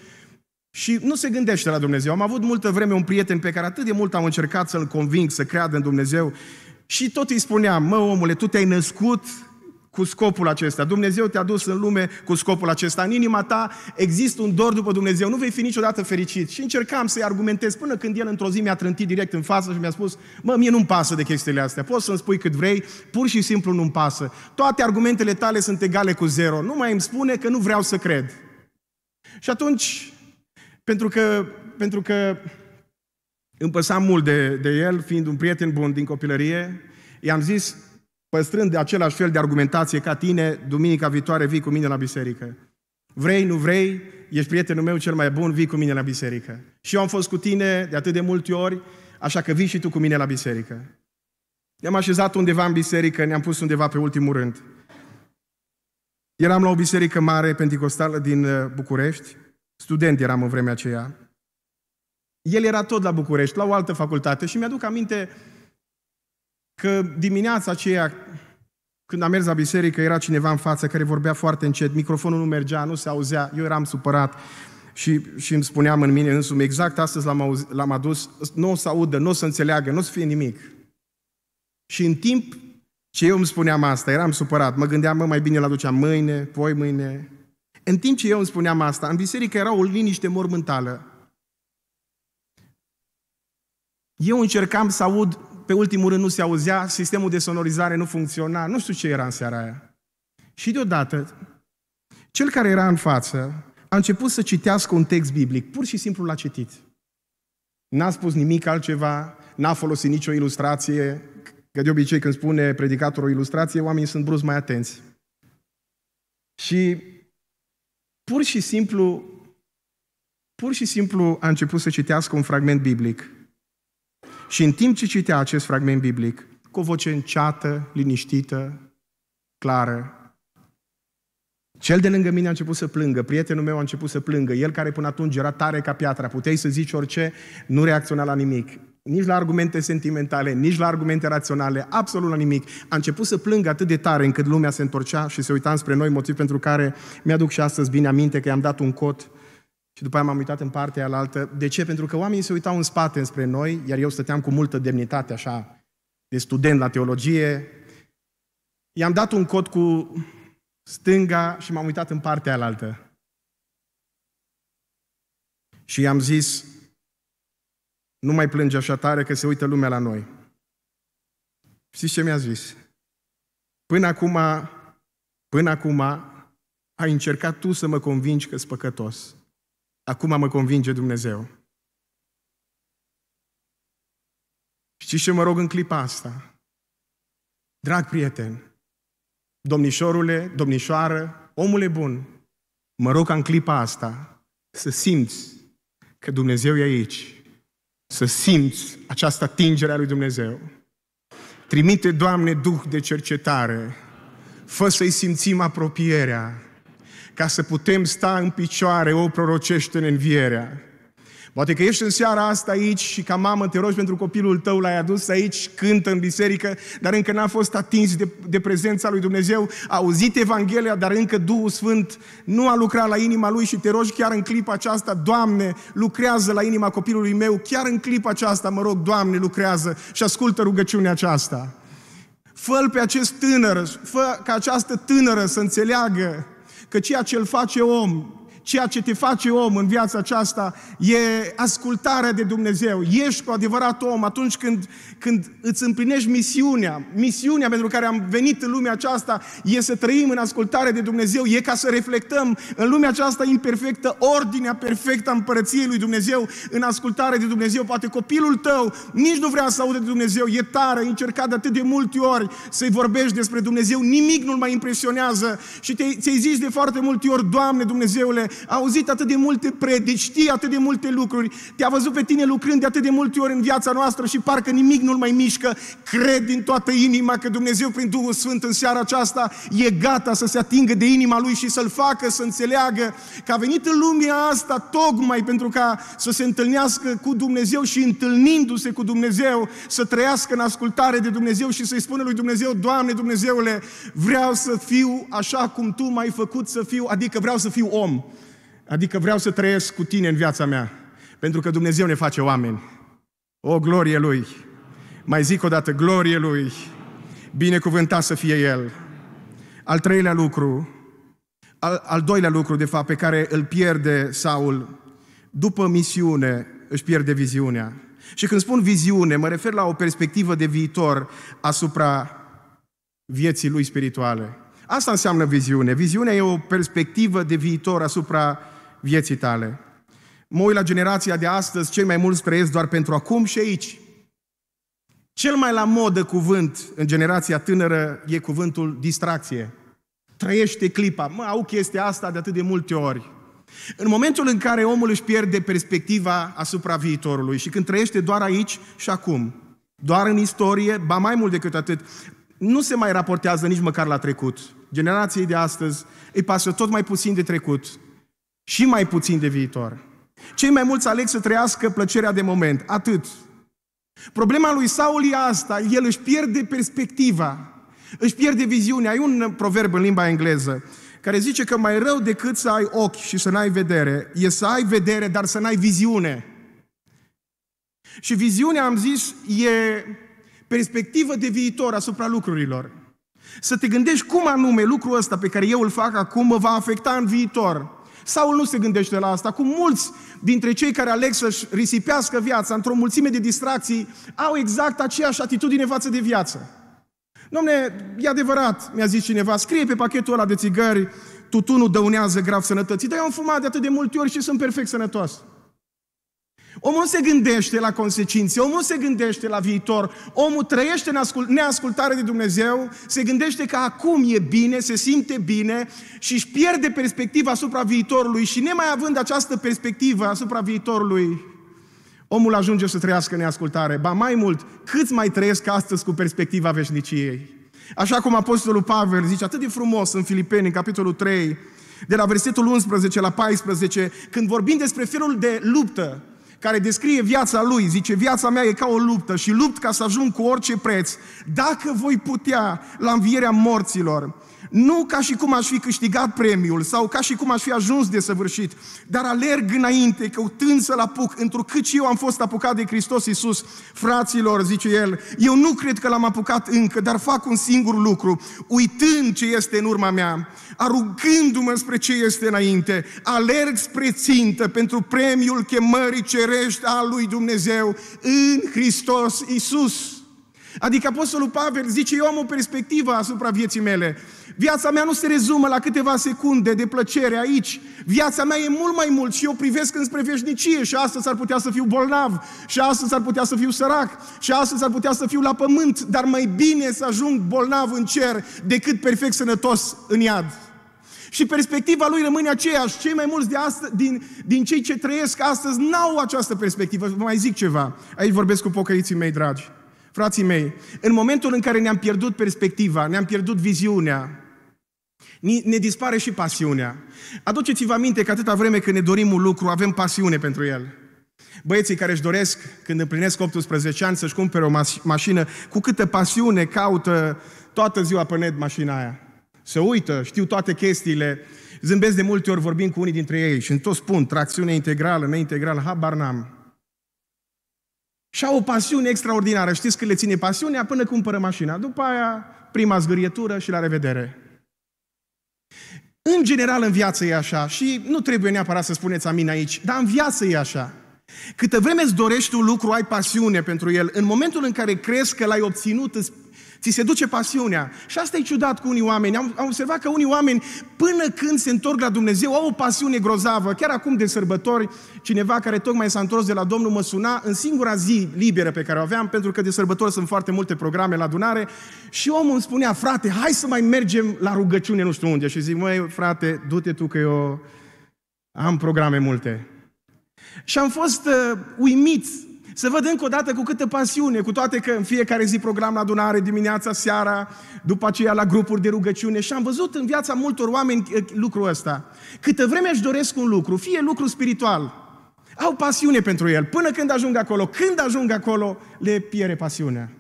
Speaker 1: și nu se gândește la Dumnezeu. Am avut multă vreme un prieten pe care atât de mult am încercat să-l conving să creadă în Dumnezeu și tot îi spuneam, mă omule, tu te-ai născut cu scopul acesta. Dumnezeu te-a dus în lume cu scopul acesta. În inima ta există un dor după Dumnezeu. Nu vei fi niciodată fericit. Și încercam să-i argumentez până când el într-o zi mi-a trântit direct în față și mi-a spus mă, mie nu-mi pasă de chestiile astea. Poți să-mi spui cât vrei, pur și simplu nu-mi pasă. Toate argumentele tale sunt egale cu zero. Nu mai îmi spune că nu vreau să cred. Și atunci, pentru că, pentru că îmi păsam mult de, de el, fiind un prieten bun din copilărie, i-am zis, păstrând de același fel de argumentație ca tine, duminica viitoare vii cu mine la biserică. Vrei, nu vrei, ești prietenul meu cel mai bun, vii cu mine la biserică. Și eu am fost cu tine de atât de multe ori, așa că vii și tu cu mine la biserică. Ne-am așezat undeva în biserică, ne-am pus undeva pe ultimul rând. Eram la o biserică mare pentecostală din uh, București, student eram în vremea aceea. El era tot la București, la o altă facultate și mi-aduc aminte că dimineața aceea, când am mers la biserică, era cineva în față care vorbea foarte încet, microfonul nu mergea, nu se auzea, eu eram supărat și, și îmi spuneam în mine însumi, exact astăzi l-am, auz, l-am adus, nu o să audă, nu o să înțeleagă, nu o să fie nimic. Și în timp ce eu îmi spuneam asta, eram supărat, mă gândeam, mă, mai bine îl aduceam mâine, poi mâine. În timp ce eu îmi spuneam asta, în biserică era o liniște mormântală. Eu încercam să aud pe ultimul rând nu se auzea, sistemul de sonorizare nu funcționa, nu știu ce era în seara aia. Și deodată, cel care era în față a început să citească un text biblic, pur și simplu l-a citit. N-a spus nimic altceva, n-a folosit nicio ilustrație, că de obicei când spune predicatorul o ilustrație, oamenii sunt brusc mai atenți. Și pur și simplu, pur și simplu a început să citească un fragment biblic. Și în timp ce citea acest fragment biblic, cu o voce înceată, liniștită, clară, cel de lângă mine a început să plângă, prietenul meu a început să plângă, el care până atunci era tare ca piatra, puteai să zici orice, nu reacționa la nimic. Nici la argumente sentimentale, nici la argumente raționale, absolut la nimic. A început să plângă atât de tare încât lumea se întorcea și se uita spre noi, motiv pentru care mi-aduc și astăzi bine aminte că i-am dat un cot și după aia m-am uitat în partea alaltă. De ce? Pentru că oamenii se uitau în spate înspre noi, iar eu stăteam cu multă demnitate, așa, de student la teologie. I-am dat un cot cu stânga și m-am uitat în partea alaltă. Și i-am zis, nu mai plânge așa tare că se uită lumea la noi. Știți ce mi-a zis? Până acum, până acum, ai încercat tu să mă convingi că-s păcătos. Acum mă convinge Dumnezeu. Și ce mă rog în clipa asta? Drag prieten, domnișorule, domnișoară, omule bun, mă rog ca în clipa asta să simți că Dumnezeu e aici, să simți această atingere a lui Dumnezeu. Trimite, Doamne, Duh de cercetare, fă să-i simțim apropierea, ca să putem sta în picioare, o prorocește în învierea. Poate că ești în seara asta aici și ca mamă te rogi pentru copilul tău, l-ai adus aici, cântă în biserică, dar încă n-a fost atins de, de prezența lui Dumnezeu, a auzit Evanghelia, dar încă Duhul Sfânt nu a lucrat la inima lui și te rogi chiar în clipa aceasta, Doamne, lucrează la inima copilului meu, chiar în clipa aceasta, mă rog, Doamne, lucrează și ascultă rugăciunea aceasta. Fă-l pe acest tânăr, fă ca această tânără să înțeleagă că ceea ce îl face om ceea ce te face om în viața aceasta e ascultarea de Dumnezeu. Ești cu adevărat om atunci când, când îți împlinești misiunea. Misiunea pentru care am venit în lumea aceasta e să trăim în ascultare de Dumnezeu, e ca să reflectăm în lumea aceasta imperfectă ordinea perfectă a împărăției lui Dumnezeu, în ascultare de Dumnezeu. Poate copilul tău nici nu vrea să audă de Dumnezeu, e tare, încercat de atât de multe ori să-i vorbești despre Dumnezeu, nimic nu-l mai impresionează și te, ți-ai zis de foarte multe ori, Doamne Dumnezeule, a auzit atât de multe predici, știi atât de multe lucruri, te-a văzut pe tine lucrând de atât de multe ori în viața noastră și parcă nimic nu-l mai mișcă. Cred din toată inima că Dumnezeu prin Duhul Sfânt în seara aceasta e gata să se atingă de inima lui și să-l facă să înțeleagă că a venit în lumea asta tocmai pentru ca să se întâlnească cu Dumnezeu și întâlnindu-se cu Dumnezeu să trăiască în ascultare de Dumnezeu și să-i spună lui Dumnezeu, Doamne Dumnezeule, vreau să fiu așa cum Tu m-ai făcut să fiu, adică vreau să fiu om. Adică vreau să trăiesc cu tine în viața mea, pentru că Dumnezeu ne face oameni. O, glorie Lui! Mai zic o dată, glorie Lui! Binecuvântat să fie El! Al treilea lucru, al, al doilea lucru, de fapt, pe care îl pierde Saul, după misiune își pierde viziunea. Și când spun viziune, mă refer la o perspectivă de viitor asupra vieții lui spirituale. Asta înseamnă viziune. Viziunea e o perspectivă de viitor asupra vieții tale. Mă uit la generația de astăzi, cei mai mulți trăiesc doar pentru acum și aici. Cel mai la modă cuvânt în generația tânără e cuvântul distracție. Trăiește clipa. Mă, au chestia asta de atât de multe ori. În momentul în care omul își pierde perspectiva asupra viitorului și când trăiește doar aici și acum, doar în istorie, ba mai mult decât atât, nu se mai raportează nici măcar la trecut. Generației de astăzi îi pasă tot mai puțin de trecut, și mai puțin de viitor. Cei mai mulți aleg să trăiască plăcerea de moment, atât. Problema lui Saul e asta, el își pierde perspectiva, își pierde viziunea. Ai un proverb în limba engleză care zice că mai rău decât să ai ochi și să n-ai vedere, e să ai vedere, dar să n-ai viziune. Și viziunea, am zis, e perspectivă de viitor asupra lucrurilor. Să te gândești cum anume lucrul ăsta pe care eu îl fac acum mă va afecta în viitor. Saul nu se gândește la asta. Cu mulți dintre cei care aleg să-și risipească viața într-o mulțime de distracții, au exact aceeași atitudine față de viață. Domne, e adevărat, mi-a zis cineva, scrie pe pachetul ăla de țigări, tutunul dăunează grav sănătății, dar eu am fumat de atât de multe ori și sunt perfect sănătos. Omul se gândește la consecințe, omul se gândește la viitor, omul trăiește în neascultare de Dumnezeu, se gândește că acum e bine, se simte bine și își pierde perspectiva asupra viitorului și nemai având această perspectivă asupra viitorului, omul ajunge să trăiască neascultare. Ba mai mult, cât mai trăiesc astăzi cu perspectiva veșniciei? Așa cum Apostolul Pavel zice atât de frumos în Filipeni, în capitolul 3, de la versetul 11 la 14, când vorbim despre felul de luptă care descrie viața lui, zice, viața mea e ca o luptă și lupt ca să ajung cu orice preț, dacă voi putea la învierea morților. Nu ca și cum aș fi câștigat premiul sau ca și cum aș fi ajuns de săvârșit, dar alerg înainte, căutând să-L apuc, întrucât și eu am fost apucat de Hristos Iisus. Fraților, zice El, eu nu cred că L-am apucat încă, dar fac un singur lucru, uitând ce este în urma mea, arugându-mă spre ce este înainte, alerg spre țintă pentru premiul chemării cerești al lui Dumnezeu în Hristos Iisus. Adică Apostolul Pavel zice, eu am o perspectivă asupra vieții mele. Viața mea nu se rezumă la câteva secunde de plăcere aici. Viața mea e mult mai mult și eu privesc înspre veșnicie și astăzi ar putea să fiu bolnav, și astăzi ar putea să fiu sărac, și astăzi ar putea să fiu la pământ, dar mai bine să ajung bolnav în cer decât perfect sănătos în iad. Și perspectiva lui rămâne aceeași. Cei mai mulți de astă, din, din cei ce trăiesc astăzi n-au această perspectivă. Vă mai zic ceva. Aici vorbesc cu pocăiții mei dragi. Frații mei, în momentul în care ne-am pierdut perspectiva, ne-am pierdut viziunea, ne dispare și pasiunea. Aduceți-vă aminte că atâta vreme când ne dorim un lucru, avem pasiune pentru el. Băieții care își doresc, când împlinesc 18 ani, să-și cumpere o maș- mașină, cu câtă pasiune caută toată ziua pe net mașina aia. Se uită, știu toate chestiile, zâmbesc de multe ori vorbind cu unii dintre ei și tot spun, tracțiune integrală, neintegrală, habar n-am. Și au o pasiune extraordinară. Știți că le ține pasiunea până cumpără mașina. După aia, prima zgârietură și la revedere. În general în viață e așa și nu trebuie neapărat să spuneți amin aici, dar în viață e așa. Câte vreme îți dorești un lucru, ai pasiune pentru el. În momentul în care crezi că l-ai obținut, îți Ți se duce pasiunea. Și asta e ciudat cu unii oameni. Am, am observat că unii oameni, până când se întorc la Dumnezeu, au o pasiune grozavă. Chiar acum de sărbători, cineva care tocmai s-a întors de la Domnul mă suna în singura zi liberă pe care o aveam, pentru că de sărbători sunt foarte multe programe la adunare, și omul îmi spunea, frate, hai să mai mergem la rugăciune nu știu unde. Și zic, măi, frate, du-te tu că eu am programe multe. Și am fost uh, uimit să văd încă o dată cu câtă pasiune, cu toate că în fiecare zi program la adunare, dimineața, seara, după aceea la grupuri de rugăciune și am văzut în viața multor oameni eh, lucrul ăsta. Câtă vreme își doresc un lucru, fie lucru spiritual, au pasiune pentru el, până când ajung acolo. Când ajung acolo, le piere pasiunea.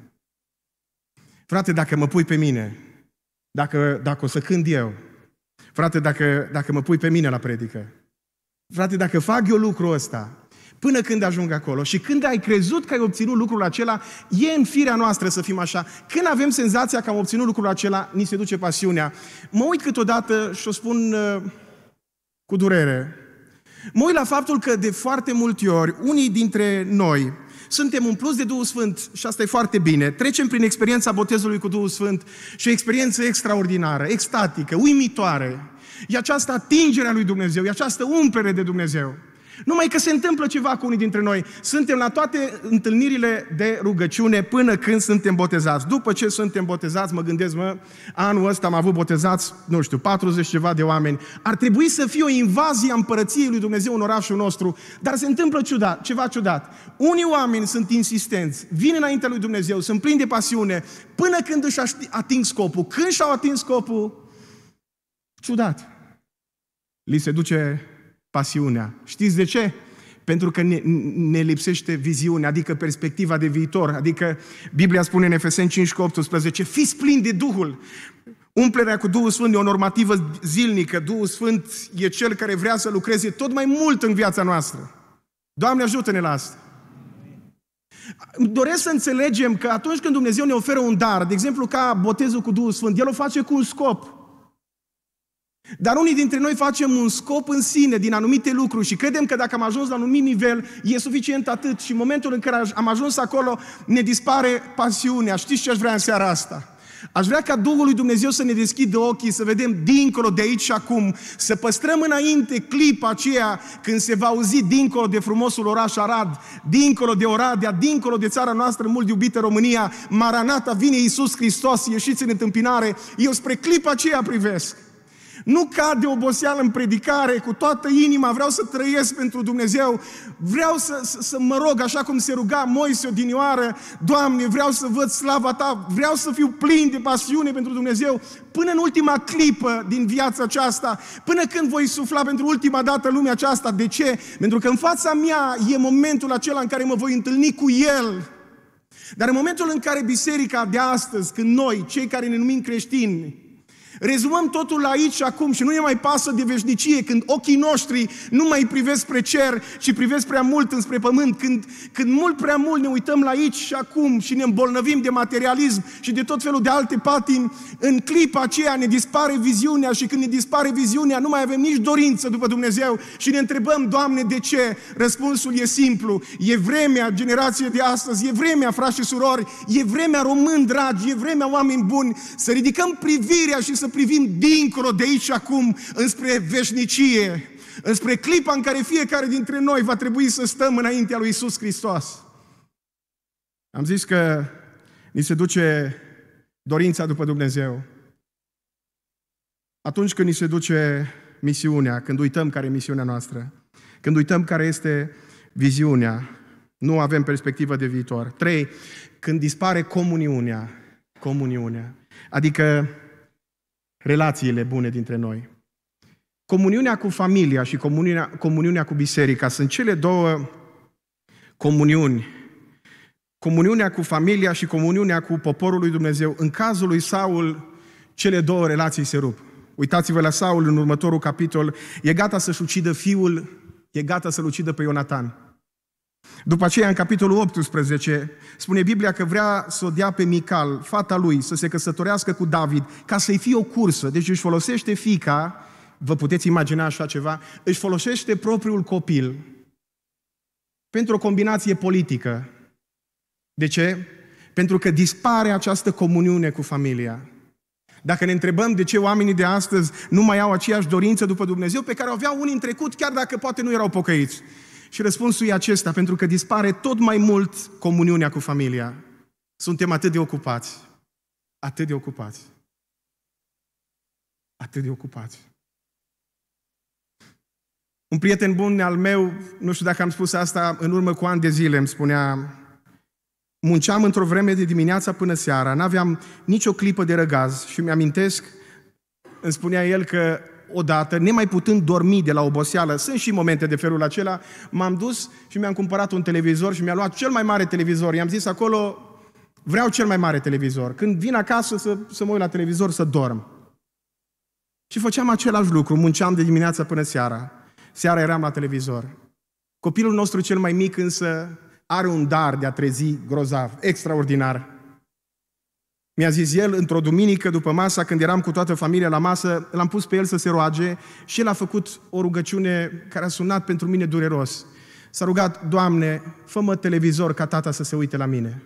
Speaker 1: Frate, dacă mă pui pe mine, dacă, dacă o să cânt eu, frate, dacă, dacă mă pui pe mine la predică, frate, dacă fac eu lucrul ăsta, Până când ajung acolo. Și când ai crezut că ai obținut lucrul acela, e în firea noastră să fim așa. Când avem senzația că am obținut lucrul acela, ni se duce pasiunea. Mă uit câteodată și o spun uh, cu durere. Mă uit la faptul că de foarte multe ori, unii dintre noi, suntem umpluți de Duhul Sfânt și asta e foarte bine. Trecem prin experiența botezului cu Duhul Sfânt și o experiență extraordinară, extatică, uimitoare. E această atingere a lui Dumnezeu, e această umplere de Dumnezeu. Numai că se întâmplă ceva cu unii dintre noi. Suntem la toate întâlnirile de rugăciune până când suntem botezați. După ce suntem botezați, mă gândesc, mă, anul ăsta am avut botezați, nu știu, 40 ceva de oameni. Ar trebui să fie o invazie a împărăției lui Dumnezeu în orașul nostru, dar se întâmplă ciudat, ceva ciudat. Unii oameni sunt insistenți, vin înaintea lui Dumnezeu, sunt plini de pasiune, până când își ating scopul. Când și-au atins scopul, ciudat, li se duce pasiunea. Știți de ce? Pentru că ne, ne lipsește viziunea, adică perspectiva de viitor. Adică Biblia spune în Efeseni 5 cu 18, fiți plini de Duhul. Umplerea cu Duhul Sfânt e o normativă zilnică. Duhul Sfânt e cel care vrea să lucreze tot mai mult în viața noastră. Doamne, ajută-ne la asta! Doresc să înțelegem că atunci când Dumnezeu ne oferă un dar, de exemplu ca botezul cu Duhul Sfânt, El o face cu un scop. Dar unii dintre noi facem un scop în sine din anumite lucruri și credem că dacă am ajuns la un anumit nivel, e suficient atât și în momentul în care am ajuns acolo, ne dispare pasiunea. Știți ce aș vrea în seara asta? Aș vrea ca Duhul lui Dumnezeu să ne deschidă ochii, să vedem dincolo de aici și acum, să păstrăm înainte clipa aceea când se va auzi dincolo de frumosul oraș Arad, dincolo de Oradea, dincolo de țara noastră mult iubită România, Maranata, vine Iisus Hristos, ieșiți în întâmpinare, eu spre clipa aceea privesc. Nu cad de oboseală în predicare, cu toată inima vreau să trăiesc pentru Dumnezeu, vreau să, să, să mă rog, așa cum se ruga Moise odinioară, Doamne, vreau să văd slava Ta, vreau să fiu plin de pasiune pentru Dumnezeu, până în ultima clipă din viața aceasta, până când voi sufla pentru ultima dată lumea aceasta. De ce? Pentru că în fața mea e momentul acela în care mă voi întâlni cu El. Dar în momentul în care biserica de astăzi, când noi, cei care ne numim creștini, Rezumăm totul aici și acum și nu ne mai pasă de veșnicie când ochii noștri nu mai privesc spre cer, ci privesc prea mult înspre pământ, când, când mult prea mult ne uităm la aici și acum și ne îmbolnăvim de materialism și de tot felul de alte patini, în clipa aceea ne dispare viziunea și când ne dispare viziunea nu mai avem nici dorință după Dumnezeu și ne întrebăm, Doamne, de ce? Răspunsul e simplu, e vremea generației de astăzi, e vremea, frați și surori, e vremea român, dragi, e vremea oameni buni, să ridicăm privirea și să privim dincolo de aici acum, înspre veșnicie, înspre clipa în care fiecare dintre noi va trebui să stăm înaintea lui Isus Hristos. Am zis că ni se duce dorința după Dumnezeu. Atunci când ni se duce misiunea, când uităm care e misiunea noastră, când uităm care este viziunea, nu avem perspectivă de viitor. Trei, când dispare comuniunea, comuniunea, adică relațiile bune dintre noi. Comuniunea cu familia și comuniunea, comuniunea cu biserica sunt cele două comuniuni. Comuniunea cu familia și comuniunea cu poporul lui Dumnezeu. În cazul lui Saul, cele două relații se rup. Uitați-vă la Saul în următorul capitol. E gata să-și ucidă fiul, e gata să-l ucidă pe Ionatan. După aceea, în capitolul 18, spune Biblia că vrea să o dea pe Mical, fata lui, să se căsătorească cu David, ca să-i fie o cursă. Deci își folosește fica, vă puteți imagina așa ceva, își folosește propriul copil pentru o combinație politică. De ce? Pentru că dispare această comuniune cu familia. Dacă ne întrebăm de ce oamenii de astăzi nu mai au aceeași dorință după Dumnezeu pe care o aveau unii în trecut, chiar dacă poate nu erau pocăiți. Și răspunsul e acesta, pentru că dispare tot mai mult comuniunea cu familia. Suntem atât de ocupați. Atât de ocupați. Atât de ocupați. Un prieten bun al meu, nu știu dacă am spus asta, în urmă cu ani de zile îmi spunea Munceam într-o vreme de dimineața până seara, n-aveam nicio clipă de răgaz și mi-amintesc, îmi spunea el că odată, nemai putând dormi de la oboseală, sunt și momente de felul acela, m-am dus și mi-am cumpărat un televizor și mi-a luat cel mai mare televizor. I-am zis acolo, vreau cel mai mare televizor. Când vin acasă să, să mă uit la televizor, să dorm. Și făceam același lucru, munceam de dimineața până seara. Seara eram la televizor. Copilul nostru cel mai mic însă are un dar de a trezi grozav, extraordinar. Mi-a zis el, într-o duminică după masa, când eram cu toată familia la masă, l-am pus pe el să se roage și el a făcut o rugăciune care a sunat pentru mine dureros. S-a rugat, Doamne, fă-mă televizor ca tata să se uite la mine.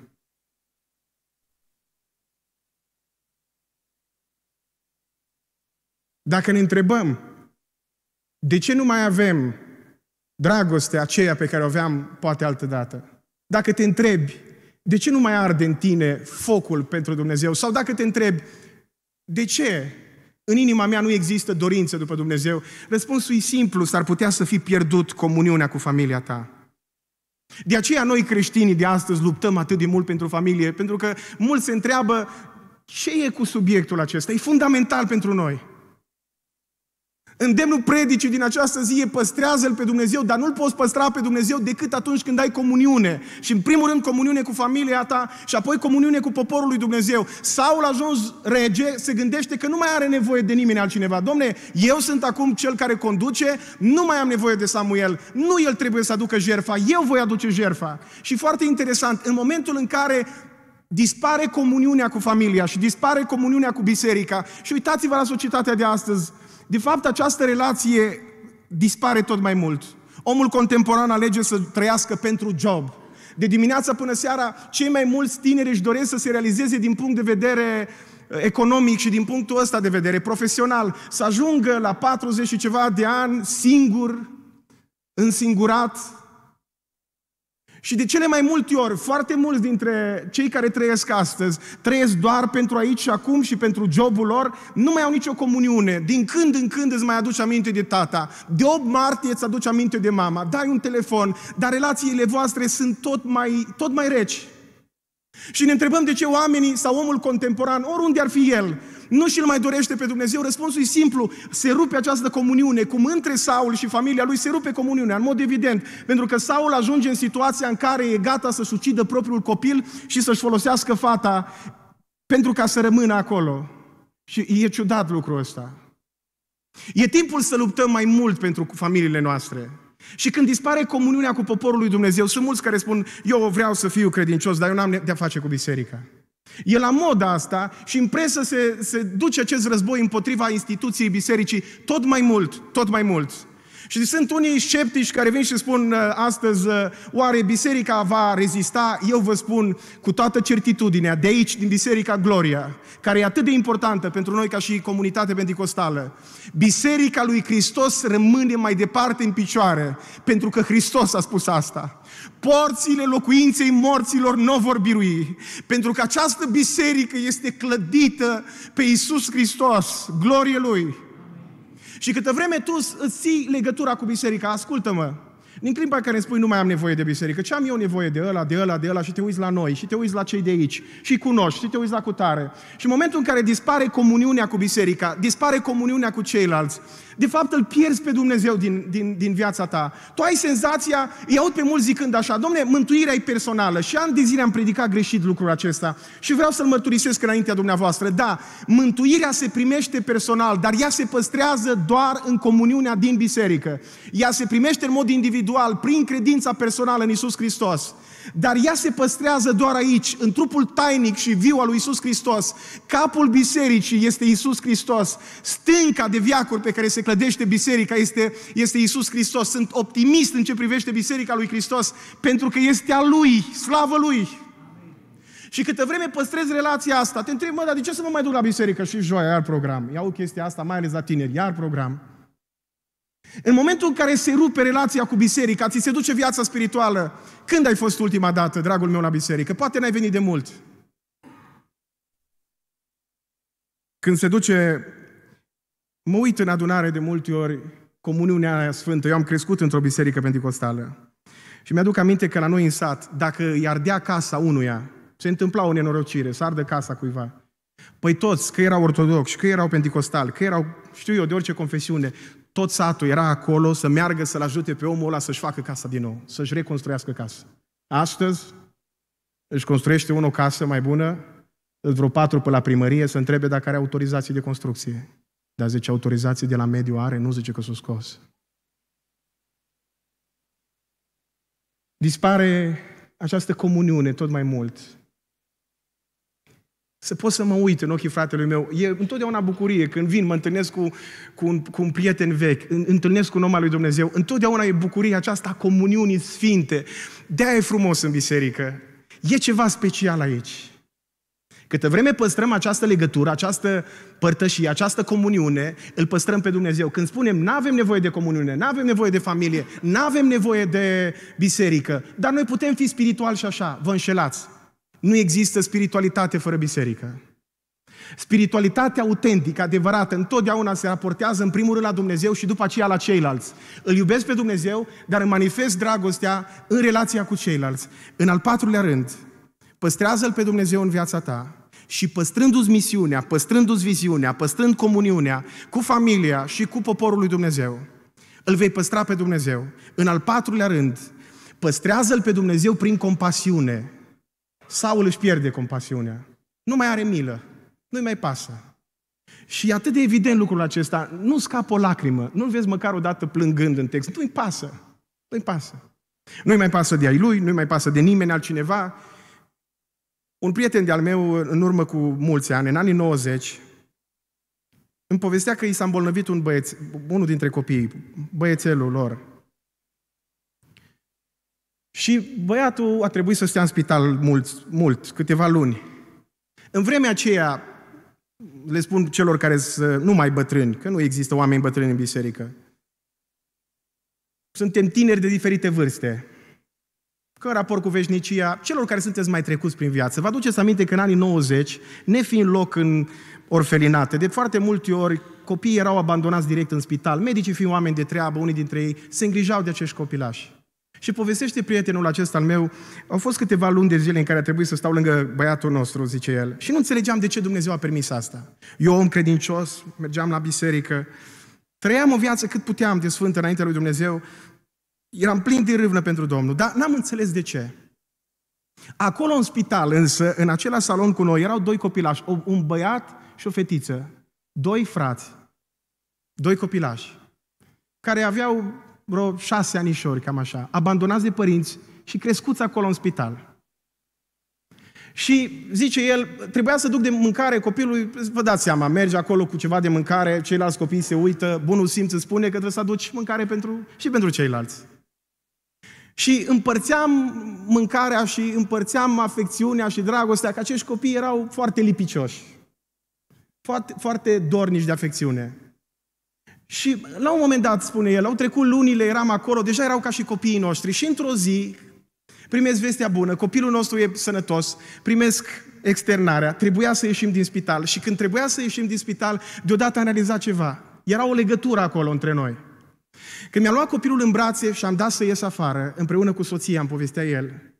Speaker 1: Dacă ne întrebăm, de ce nu mai avem dragostea aceea pe care o aveam poate altă dată? Dacă te întrebi, de ce nu mai arde în tine focul pentru Dumnezeu? Sau dacă te întrebi, de ce în inima mea nu există dorință după Dumnezeu? Răspunsul e simplu, s-ar putea să fi pierdut comuniunea cu familia ta. De aceea noi creștinii de astăzi luptăm atât de mult pentru familie, pentru că mulți se întreabă ce e cu subiectul acesta. E fundamental pentru noi. Îndemnul predicii din această zi e păstrează-L pe Dumnezeu, dar nu-L poți păstra pe Dumnezeu decât atunci când ai comuniune. Și în primul rând comuniune cu familia ta și apoi comuniune cu poporul lui Dumnezeu. Saul ajuns rege, se gândește că nu mai are nevoie de nimeni altcineva. Domne, eu sunt acum cel care conduce, nu mai am nevoie de Samuel, nu el trebuie să aducă jerfa, eu voi aduce jerfa. Și foarte interesant, în momentul în care dispare comuniunea cu familia și dispare comuniunea cu biserica, și uitați-vă la societatea de astăzi, de fapt, această relație dispare tot mai mult. Omul contemporan alege să trăiască pentru job. De dimineața până seara, cei mai mulți tineri își doresc să se realizeze din punct de vedere uh, economic și din punctul ăsta de vedere profesional, să ajungă la 40 și ceva de ani singur, însingurat, și de cele mai multe ori, foarte mulți dintre cei care trăiesc astăzi, trăiesc doar pentru aici și acum și pentru jobul lor, nu mai au nicio comuniune. Din când în când îți mai aduci aminte de tata, de 8 martie îți aduci aminte de mama, dai un telefon, dar relațiile voastre sunt tot mai, tot mai reci. Și ne întrebăm de ce oamenii sau omul contemporan, oriunde ar fi el, nu și-l mai dorește pe Dumnezeu, răspunsul e simplu. Se rupe această comuniune, cum între Saul și familia lui se rupe comuniunea, în mod evident. Pentru că Saul ajunge în situația în care e gata să-și ucidă propriul copil și să-și folosească fata pentru ca să rămână acolo. Și e ciudat lucrul ăsta. E timpul să luptăm mai mult pentru familiile noastre. Și când dispare comuniunea cu poporul lui Dumnezeu, sunt mulți care spun, eu vreau să fiu credincios, dar eu n-am de-a face cu biserica. E la moda asta și în presă se, se duce acest război împotriva instituției bisericii tot mai mult, tot mai mult. Și sunt unii sceptici care vin și spun uh, astăzi, uh, oare biserica va rezista? Eu vă spun cu toată certitudinea, de aici, din Biserica Gloria, care e atât de importantă pentru noi ca și comunitate pentecostală, Biserica lui Hristos rămâne mai departe în picioare, pentru că Hristos a spus asta. Porțile locuinței morților nu vor birui, pentru că această biserică este clădită pe Isus Hristos, glorie Lui. Și câtă vreme tu îți ții legătura cu biserica, ascultă-mă, din clipa care îmi spui nu mai am nevoie de biserică, ce am eu nevoie de ăla, de ăla, de ăla și te uiți la noi și te uiți la cei de aici și cunoști și te uiți la cutare. Și în momentul în care dispare comuniunea cu biserica, dispare comuniunea cu ceilalți, de fapt, îl pierzi pe Dumnezeu din, din, din viața ta. Tu ai senzația, îi aud pe mulți zicând așa, domne, mântuirea e personală. Și ani de zile am predicat greșit lucrul acesta. Și vreau să-l mărturisesc înaintea dumneavoastră. Da, mântuirea se primește personal, dar ea se păstrează doar în comuniunea din biserică. Ea se primește în mod individual, prin credința personală în Isus Hristos. Dar ea se păstrează doar aici, în trupul tainic și viu al lui Isus Hristos. Capul bisericii este Isus Hristos. Stânca de viacuri pe care se clădește biserica este, este Isus Hristos. Sunt optimist în ce privește biserica lui Hristos, pentru că este a Lui, slavă Lui. Și câtă vreme păstrezi relația asta, te întrebi, mă, dar de ce să mă mai duc la biserică? Și joia, iar program. Iau chestia asta, mai ales la tineri, iar program. În momentul în care se rupe relația cu biserica, ți se duce viața spirituală. Când ai fost ultima dată, dragul meu, la biserică? Poate n-ai venit de mult. Când se duce, mă uit în adunare de multe ori, comuniunea aia sfântă. Eu am crescut într-o biserică pentecostală. Și mi-aduc aminte că la noi în sat, dacă îi ardea casa unuia, se întâmpla o nenorocire, să ardă casa cuiva. Păi toți, că erau ortodoxi, că erau pentecostali, că erau, știu eu, de orice confesiune, tot satul era acolo să meargă să-l ajute pe omul ăla să-și facă casa din nou, să-și reconstruiască casa. Astăzi își construiește unul o casă mai bună, vreo patru pe la primărie, să întrebe dacă are autorizații de construcție. Dar zice, autorizații de la mediu are, nu zice că sunt scos. Dispare această comuniune tot mai mult. Să pot să mă uit în ochii fratelui meu. E întotdeauna bucurie când vin, mă întâlnesc cu, cu, un, cu un prieten vechi, întâlnesc cu un om al lui Dumnezeu. Întotdeauna e bucurie aceasta a comuniunii sfinte. De-aia e frumos în biserică. E ceva special aici. Câte vreme păstrăm această legătură, această părtășie, această comuniune, îl păstrăm pe Dumnezeu. Când spunem, nu avem nevoie de comuniune, nu avem nevoie de familie, nu avem nevoie de biserică, dar noi putem fi spiritual și așa, vă înșelați. Nu există spiritualitate fără biserică. Spiritualitatea autentică, adevărată, întotdeauna se raportează în primul rând la Dumnezeu și după aceea la ceilalți. Îl iubesc pe Dumnezeu, dar îmi manifest dragostea în relația cu ceilalți. În al patrulea rând, păstrează-L pe Dumnezeu în viața ta și păstrându-ți misiunea, păstrându-ți viziunea, păstrând comuniunea cu familia și cu poporul lui Dumnezeu, îl vei păstra pe Dumnezeu. În al patrulea rând, păstrează-L pe Dumnezeu prin compasiune. Saul își pierde compasiunea. Nu mai are milă. Nu-i mai pasă. Și e atât de evident lucrul acesta. Nu scapă o lacrimă. Nu-l vezi măcar o dată plângând în text. Nu-i pasă. Nu-i pasă. Nu-i mai pasă de ai lui, nu-i mai pasă de nimeni altcineva. Un prieten de-al meu, în urmă cu mulți ani, în anii 90, îmi povestea că i s-a îmbolnăvit un băieț, unul dintre copiii, băiețelul lor, și băiatul a trebuit să stea în spital mult, mult, câteva luni. În vremea aceea, le spun celor care sunt numai bătrâni, că nu există oameni bătrâni în biserică, suntem tineri de diferite vârste, că raport cu veșnicia, celor care sunteți mai trecuți prin viață. Vă aduceți aminte că în anii 90, nefiind loc în orfelinate, de foarte multe ori copiii erau abandonați direct în spital, medicii fiind oameni de treabă, unii dintre ei se îngrijau de acești copilași. Și povestește prietenul acesta al meu, au fost câteva luni de zile în care a trebuit să stau lângă băiatul nostru, zice el. Și nu înțelegeam de ce Dumnezeu a permis asta. Eu, om credincios, mergeam la biserică, trăiam o viață cât puteam de sfântă înaintea lui Dumnezeu, eram plin de râvnă pentru Domnul, dar n-am înțeles de ce. Acolo în spital, însă, în acela salon cu noi, erau doi copilași, un băiat și o fetiță, doi frați, doi copilași, care aveau vreo șase anișori, cam așa, abandonați de părinți și crescuți acolo în spital. Și zice el, trebuia să duc de mâncare copilului, vă dați seama, merge acolo cu ceva de mâncare, ceilalți copii se uită, bunul simț îți spune că trebuie să aduci mâncare pentru, și pentru ceilalți. Și împărțeam mâncarea și împărțeam afecțiunea și dragostea, că acești copii erau foarte lipicioși, foarte, foarte dornici de afecțiune. Și la un moment dat, spune el, au trecut lunile, eram acolo, deja erau ca și copiii noștri și într-o zi primesc vestea bună, copilul nostru e sănătos, primesc externarea, trebuia să ieșim din spital și când trebuia să ieșim din spital, deodată am realizat ceva. Era o legătură acolo între noi. Când mi-a luat copilul în brațe și am dat să ies afară, împreună cu soția, am povestea el,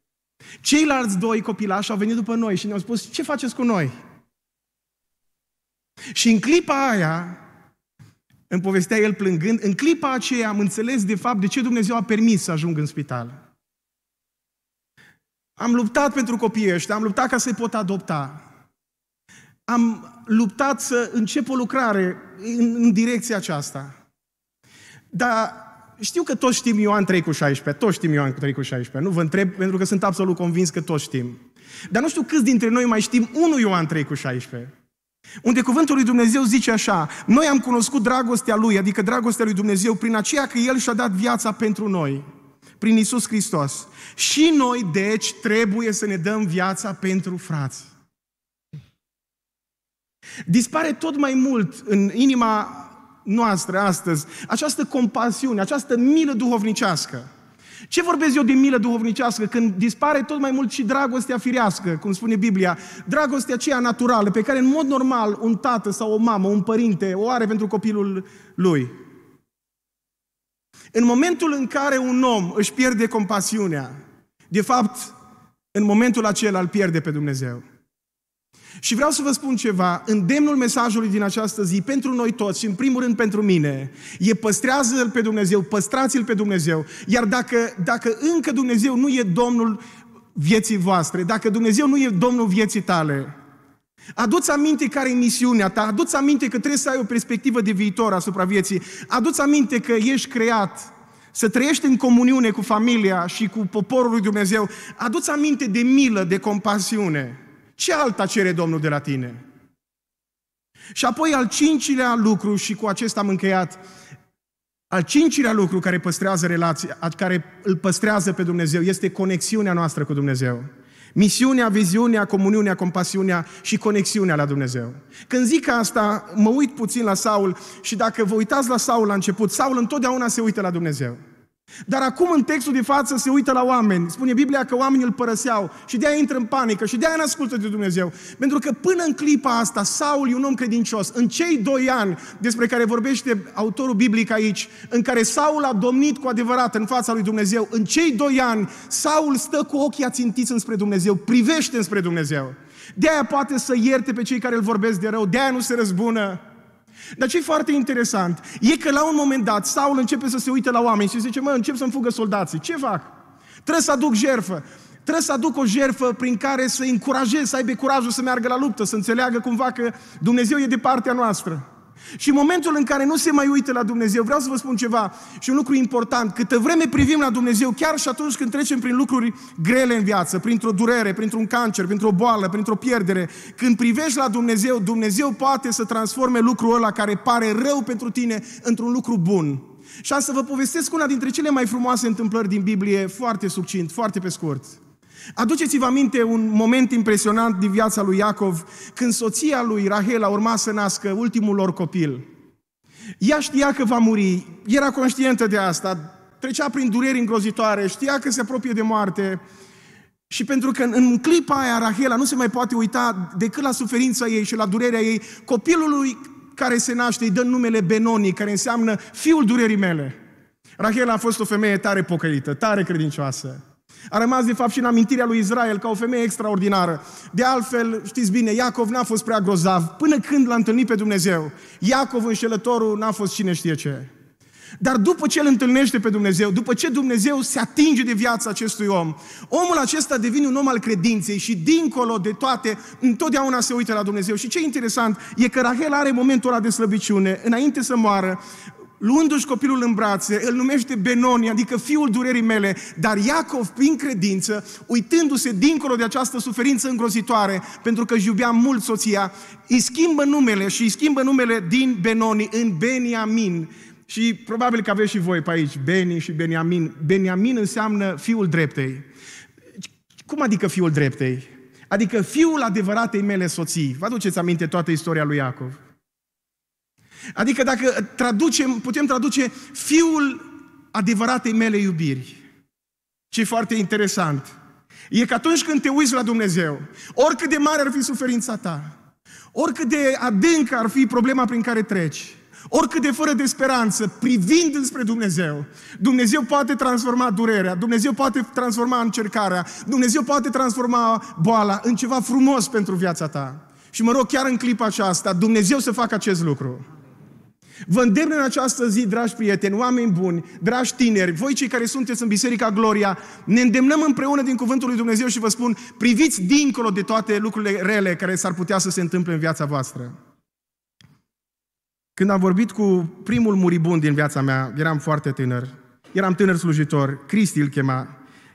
Speaker 1: ceilalți doi copilași au venit după noi și ne-au spus, ce faceți cu noi? Și în clipa aia, îmi povestea el plângând, în clipa aceea am înțeles de fapt de ce Dumnezeu a permis să ajung în spital. Am luptat pentru copiii ăștia, am luptat ca să-i pot adopta. Am luptat să încep o lucrare în, în direcția aceasta. Dar știu că toți știm Ioan 3 cu 16, toți știm Ioan 3 cu 16, nu vă întreb pentru că sunt absolut convins că toți știm. Dar nu știu câți dintre noi mai știm unul Ioan 3 cu 16. Unde cuvântul lui Dumnezeu zice așa, noi am cunoscut dragostea Lui, adică dragostea lui Dumnezeu, prin aceea că El și-a dat viața pentru noi, prin Isus Hristos. Și noi, deci, trebuie să ne dăm viața pentru frați. Dispare tot mai mult în inima noastră astăzi această compasiune, această milă duhovnicească. Ce vorbesc eu de milă duhovnicească când dispare tot mai mult și dragostea firească, cum spune Biblia, dragostea aceea naturală pe care în mod normal un tată sau o mamă, un părinte o are pentru copilul lui? În momentul în care un om își pierde compasiunea, de fapt, în momentul acela îl pierde pe Dumnezeu. Și vreau să vă spun ceva, îndemnul mesajului din această zi, pentru noi toți și în primul rând pentru mine, e păstrează-L pe Dumnezeu, păstrați-L pe Dumnezeu, iar dacă, dacă încă Dumnezeu nu e Domnul vieții voastre, dacă Dumnezeu nu e Domnul vieții tale, Aduți aminte care e misiunea ta, aduți aminte că trebuie să ai o perspectivă de viitor asupra vieții, aduți aminte că ești creat să trăiești în comuniune cu familia și cu poporul lui Dumnezeu, aduți aminte de milă, de compasiune. Ce alta cere Domnul de la tine? Și apoi al cincilea lucru, și cu acesta am încheiat, al cincilea lucru care, păstrează relația, care îl păstrează pe Dumnezeu este conexiunea noastră cu Dumnezeu. Misiunea, viziunea, comuniunea, compasiunea și conexiunea la Dumnezeu. Când zic asta, mă uit puțin la Saul și dacă vă uitați la Saul la început, Saul întotdeauna se uită la Dumnezeu. Dar acum în textul de față se uită la oameni. Spune Biblia că oamenii îl părăseau și de-aia intră în panică și de-aia ascultă de Dumnezeu. Pentru că până în clipa asta, Saul e un om credincios. În cei doi ani despre care vorbește autorul biblic aici, în care Saul a domnit cu adevărat în fața lui Dumnezeu, în cei doi ani, Saul stă cu ochii ațintiți înspre Dumnezeu, privește înspre Dumnezeu. De-aia poate să ierte pe cei care îl vorbesc de rău, de-aia nu se răzbună. Dar ce e foarte interesant e că la un moment dat Saul începe să se uite la oameni și zice, mă, încep să-mi fugă soldații. Ce fac? Trebuie să aduc jerfă. Trebuie să aduc o jerfă prin care să încurajez, să aibă curajul să meargă la luptă, să înțeleagă cumva că Dumnezeu e de partea noastră. Și în momentul în care nu se mai uită la Dumnezeu, vreau să vă spun ceva și un lucru important. Câtă vreme privim la Dumnezeu, chiar și atunci când trecem prin lucruri grele în viață, printr-o durere, printr-un cancer, printr-o boală, printr-o pierdere, când privești la Dumnezeu, Dumnezeu poate să transforme lucrul ăla care pare rău pentru tine într-un lucru bun. Și am să vă povestesc una dintre cele mai frumoase întâmplări din Biblie, foarte succint, foarte pe scurt. Aduceți-vă aminte un moment impresionant din viața lui Iacov, când soția lui a urmat să nască ultimul lor copil. Ea știa că va muri, era conștientă de asta, trecea prin dureri îngrozitoare, știa că se apropie de moarte, și pentru că în clipa aia Rahela nu se mai poate uita decât la suferința ei și la durerea ei, copilului care se naște îi dă numele Benoni, care înseamnă fiul durerii mele. Rahela a fost o femeie tare pocăită, tare credincioasă. A rămas, de fapt, și în amintirea lui Israel ca o femeie extraordinară. De altfel, știți bine, Iacov n-a fost prea grozav până când l-a întâlnit pe Dumnezeu. Iacov, înșelătorul, n-a fost cine știe ce. Dar după ce îl întâlnește pe Dumnezeu, după ce Dumnezeu se atinge de viața acestui om, omul acesta devine un om al credinței și dincolo de toate, întotdeauna se uită la Dumnezeu. Și ce interesant e că Rahel are momentul ăla de slăbiciune, înainte să moară, luându-și copilul în brațe, îl numește Benoni, adică fiul durerii mele, dar Iacov, prin credință, uitându-se dincolo de această suferință îngrozitoare, pentru că își iubea mult soția, îi schimbă numele și îi schimbă numele din Benoni în Beniamin. Și probabil că aveți și voi pe aici, Beni și Beniamin. Beniamin înseamnă fiul dreptei. Cum adică fiul dreptei? Adică fiul adevăratei mele soții. Vă aduceți aminte toată istoria lui Iacov. Adică dacă traducem, putem traduce fiul adevăratei mele iubiri. Ce foarte interesant. E că atunci când te uiți la Dumnezeu, oricât de mare ar fi suferința ta, oricât de adânc ar fi problema prin care treci, oricât de fără de speranță, privind înspre Dumnezeu, Dumnezeu poate transforma durerea, Dumnezeu poate transforma încercarea, Dumnezeu poate transforma boala în ceva frumos pentru viața ta. Și mă rog chiar în clipa aceasta, Dumnezeu să facă acest lucru. Vă îndemn în această zi, dragi prieteni, oameni buni, dragi tineri, voi cei care sunteți în Biserica Gloria, ne îndemnăm împreună din Cuvântul lui Dumnezeu și vă spun, priviți dincolo de toate lucrurile rele care s-ar putea să se întâmple în viața voastră. Când am vorbit cu primul muribund din viața mea, eram foarte tânăr, eram tânăr slujitor, Cristi îl chema,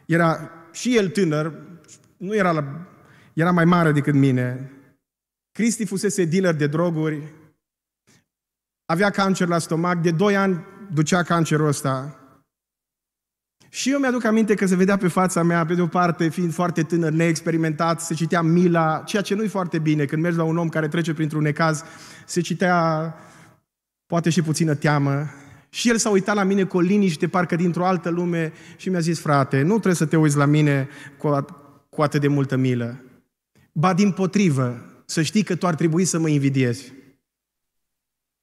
Speaker 1: era și el tânăr, nu era, la, era mai mare decât mine. Cristi fusese dealer de droguri, avea cancer la stomac, de 2 ani ducea cancerul ăsta. Și eu mi-aduc aminte că se vedea pe fața mea, pe de o parte, fiind foarte tânăr, neexperimentat, se citea mila, ceea ce nu-i foarte bine. Când mergi la un om care trece printr-un necaz, se citea poate și puțină teamă. Și el s-a uitat la mine cu o liniște, parcă dintr-o altă lume, și mi-a zis, frate, nu trebuie să te uiți la mine cu, cu atât de multă milă. Ba din potrivă, să știi că tu ar trebui să mă invidiezi.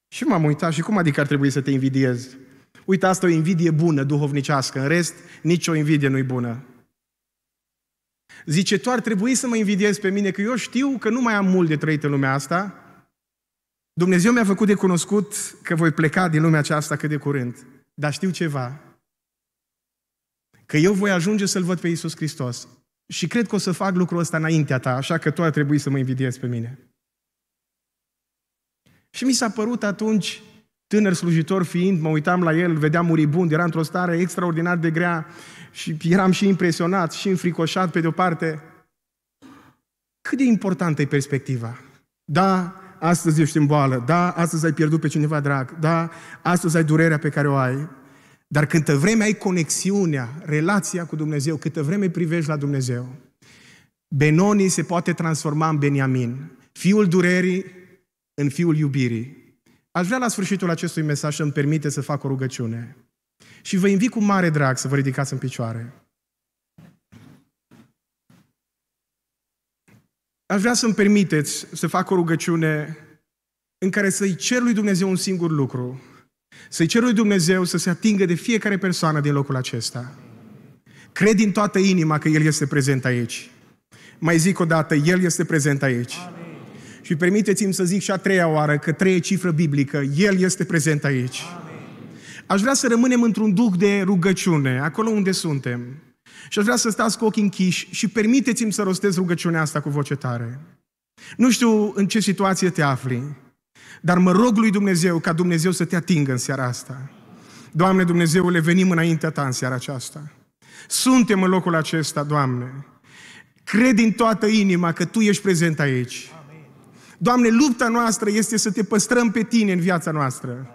Speaker 1: Și m-am uitat și cum adică ar trebui să te invidiez? Uite, asta e o invidie bună, duhovnicească. În rest, nicio invidie nu-i bună. Zice, tu ar trebui să mă invidiezi pe mine, că eu știu că nu mai am mult de trăit în lumea asta. Dumnezeu mi-a făcut de cunoscut că voi pleca din lumea aceasta cât de curând. Dar știu ceva. Că eu voi ajunge să-L văd pe Iisus Hristos. Și cred că o să fac lucrul ăsta înaintea ta, așa că tu ar trebui să mă invidiezi pe mine. Și mi s-a părut atunci, tânăr slujitor fiind, mă uitam la el, vedeam muribund, era într-o stare extraordinar de grea și eram și impresionat și înfricoșat pe de-o parte. Cât de importantă e perspectiva? Da, astăzi ești în boală, da, astăzi ai pierdut pe cineva drag, da, astăzi ai durerea pe care o ai, dar câtă vreme ai conexiunea, relația cu Dumnezeu, câtă vreme privești la Dumnezeu, Benoni se poate transforma în Beniamin, fiul durerii, în Fiul iubirii. Aș vrea la sfârșitul acestui mesaj să mi permite să fac o rugăciune. Și vă invit cu mare drag să vă ridicați în picioare. Aș vrea să-mi permiteți să fac o rugăciune în care să-i cer lui Dumnezeu un singur lucru. Să-i cer lui Dumnezeu să se atingă de fiecare persoană din locul acesta. Cred din toată inima că El este prezent aici. Mai zic o dată, El este prezent aici. Amen. Și permiteți-mi să zic și a treia oară că trei cifră biblică. El este prezent aici. Amen. Aș vrea să rămânem într-un duc de rugăciune, acolo unde suntem. Și aș vrea să stați cu ochii închiși și permiteți-mi să rostez rugăciunea asta cu voce tare. Nu știu în ce situație te afli, dar mă rog lui Dumnezeu ca Dumnezeu să te atingă în seara asta. Doamne Dumnezeule, venim înaintea Ta în seara aceasta. Suntem în locul acesta, Doamne. Cred din toată inima că Tu ești prezent aici. Doamne, lupta noastră este să te păstrăm pe tine în viața noastră.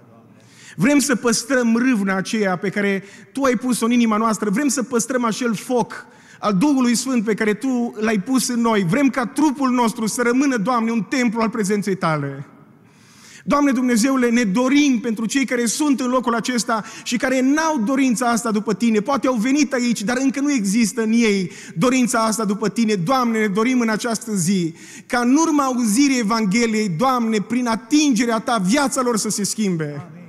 Speaker 1: Vrem să păstrăm râvna aceea pe care tu ai pus-o în inima noastră. Vrem să păstrăm acel foc al Duhului Sfânt pe care tu l-ai pus în noi. Vrem ca trupul nostru să rămână, Doamne, un templu al prezenței tale. Doamne Dumnezeule, ne dorim pentru cei care sunt în locul acesta și care n-au dorința asta după Tine. Poate au venit aici, dar încă nu există în ei dorința asta după Tine. Doamne, ne dorim în această zi ca în urma auzirii Evangheliei, Doamne, prin atingerea Ta, viața lor să se schimbe. Amin.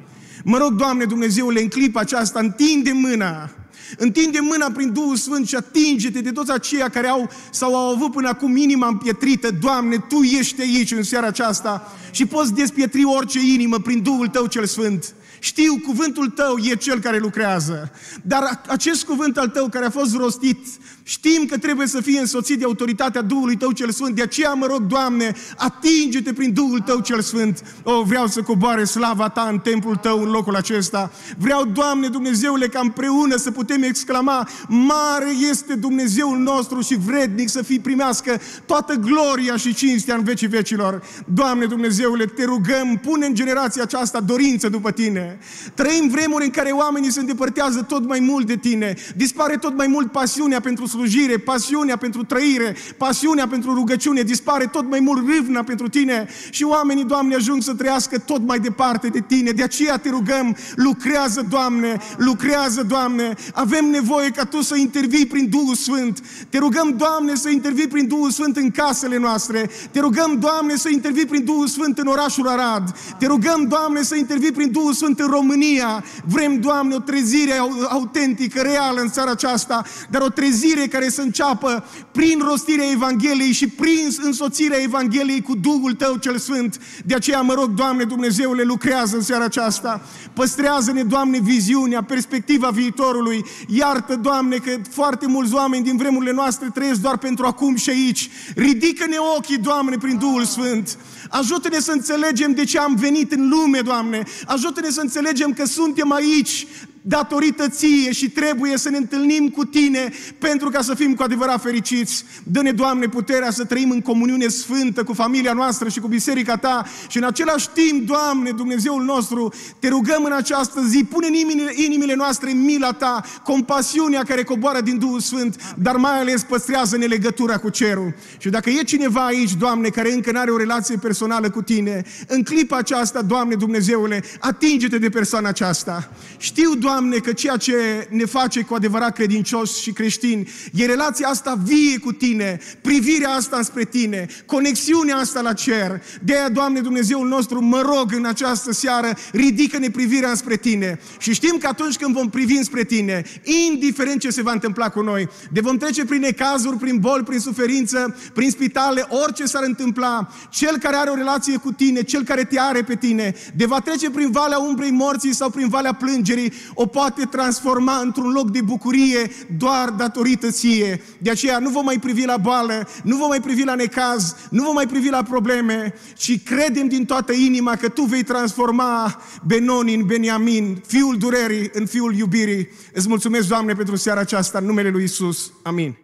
Speaker 1: Mă rog, Doamne Dumnezeule, în clipa aceasta, întinde mâna Întinde mâna prin Duhul Sfânt și atinge-te de toți aceia care au sau au avut până acum inima împietrită. Doamne, Tu ești aici în seara aceasta și poți despietri orice inimă prin Duhul Tău cel Sfânt. Știu, cuvântul tău e cel care lucrează, dar acest cuvânt al tău care a fost rostit Știm că trebuie să fie însoțit de autoritatea Duhului Tău cel Sfânt. De aceea mă rog, Doamne, atinge-te prin Duhul Tău cel Sfânt. O, oh, vreau să coboare slava Ta în templul Tău, în locul acesta. Vreau, Doamne Dumnezeule, ca împreună să putem exclama Mare este Dumnezeul nostru și vrednic să fii primească toată gloria și cinstea în vecii vecilor. Doamne Dumnezeule, te rugăm, pune în generația aceasta dorință după Tine. Trăim vremuri în care oamenii se îndepărtează tot mai mult de Tine. Dispare tot mai mult pasiunea pentru slujire, pasiunea pentru trăire, pasiunea pentru rugăciune, dispare tot mai mult râvna pentru tine și oamenii, Doamne, ajung să trăiască tot mai departe de tine. De aceea te rugăm, lucrează, Doamne, lucrează, Doamne. Avem nevoie ca Tu să intervii prin Duhul Sfânt. Te rugăm, Doamne, să intervii prin Duhul Sfânt în casele noastre. Te rugăm, Doamne, să intervii prin Duhul Sfânt în orașul Arad. Te rugăm, Doamne, să intervii prin Duhul Sfânt în România. Vrem, Doamne, o trezire autentică, reală în țara aceasta, dar o trezire mântuire care să înceapă prin rostirea Evangheliei și prin însoțirea Evangheliei cu Duhul Tău cel Sfânt. De aceea mă rog, Doamne Dumnezeule, lucrează în seara aceasta. Păstrează-ne, Doamne, viziunea, perspectiva viitorului. Iartă, Doamne, că foarte mulți oameni din vremurile noastre trăiesc doar pentru acum și aici. Ridică-ne ochii, Doamne, prin Duhul Sfânt. Ajută-ne să înțelegem de ce am venit în lume, Doamne. Ajută-ne să înțelegem că suntem aici datorită ție și trebuie să ne întâlnim cu tine pentru ca să fim cu adevărat fericiți. Dă-ne, Doamne, puterea să trăim în comuniune sfântă cu familia noastră și cu biserica ta și în același timp, Doamne, Dumnezeul nostru, te rugăm în această zi, pune în inimile, inimile noastre mila ta, compasiunea care coboară din Duhul Sfânt, dar mai ales păstrează-ne legătura cu cerul. Și dacă e cineva aici, Doamne, care încă nu are o relație personală cu tine, în clipa aceasta, Doamne Dumnezeule, atinge-te de persoana aceasta. Știu, Doamne, Doamne, că ceea ce ne face cu adevărat credincioși și creștini e relația asta vie cu Tine, privirea asta spre Tine, conexiunea asta la cer. De aia, Doamne Dumnezeul nostru, mă rog în această seară, ridică-ne privirea spre Tine. Și știm că atunci când vom privi spre Tine, indiferent ce se va întâmpla cu noi, de vom trece prin necazuri, prin boli, prin suferință, prin spitale, orice s-ar întâmpla, cel care are o relație cu Tine, cel care te are pe Tine, de va trece prin valea umbrei morții sau prin valea plângerii, o o poate transforma într-un loc de bucurie doar datorită ție. De aceea nu vă mai privi la boală, nu vă mai privi la necaz, nu vă mai privi la probleme, ci credem din toată inima că tu vei transforma Benon în Beniamin, fiul durerii în fiul iubirii. Îți mulțumesc, Doamne, pentru seara aceasta, în numele lui Isus. Amin.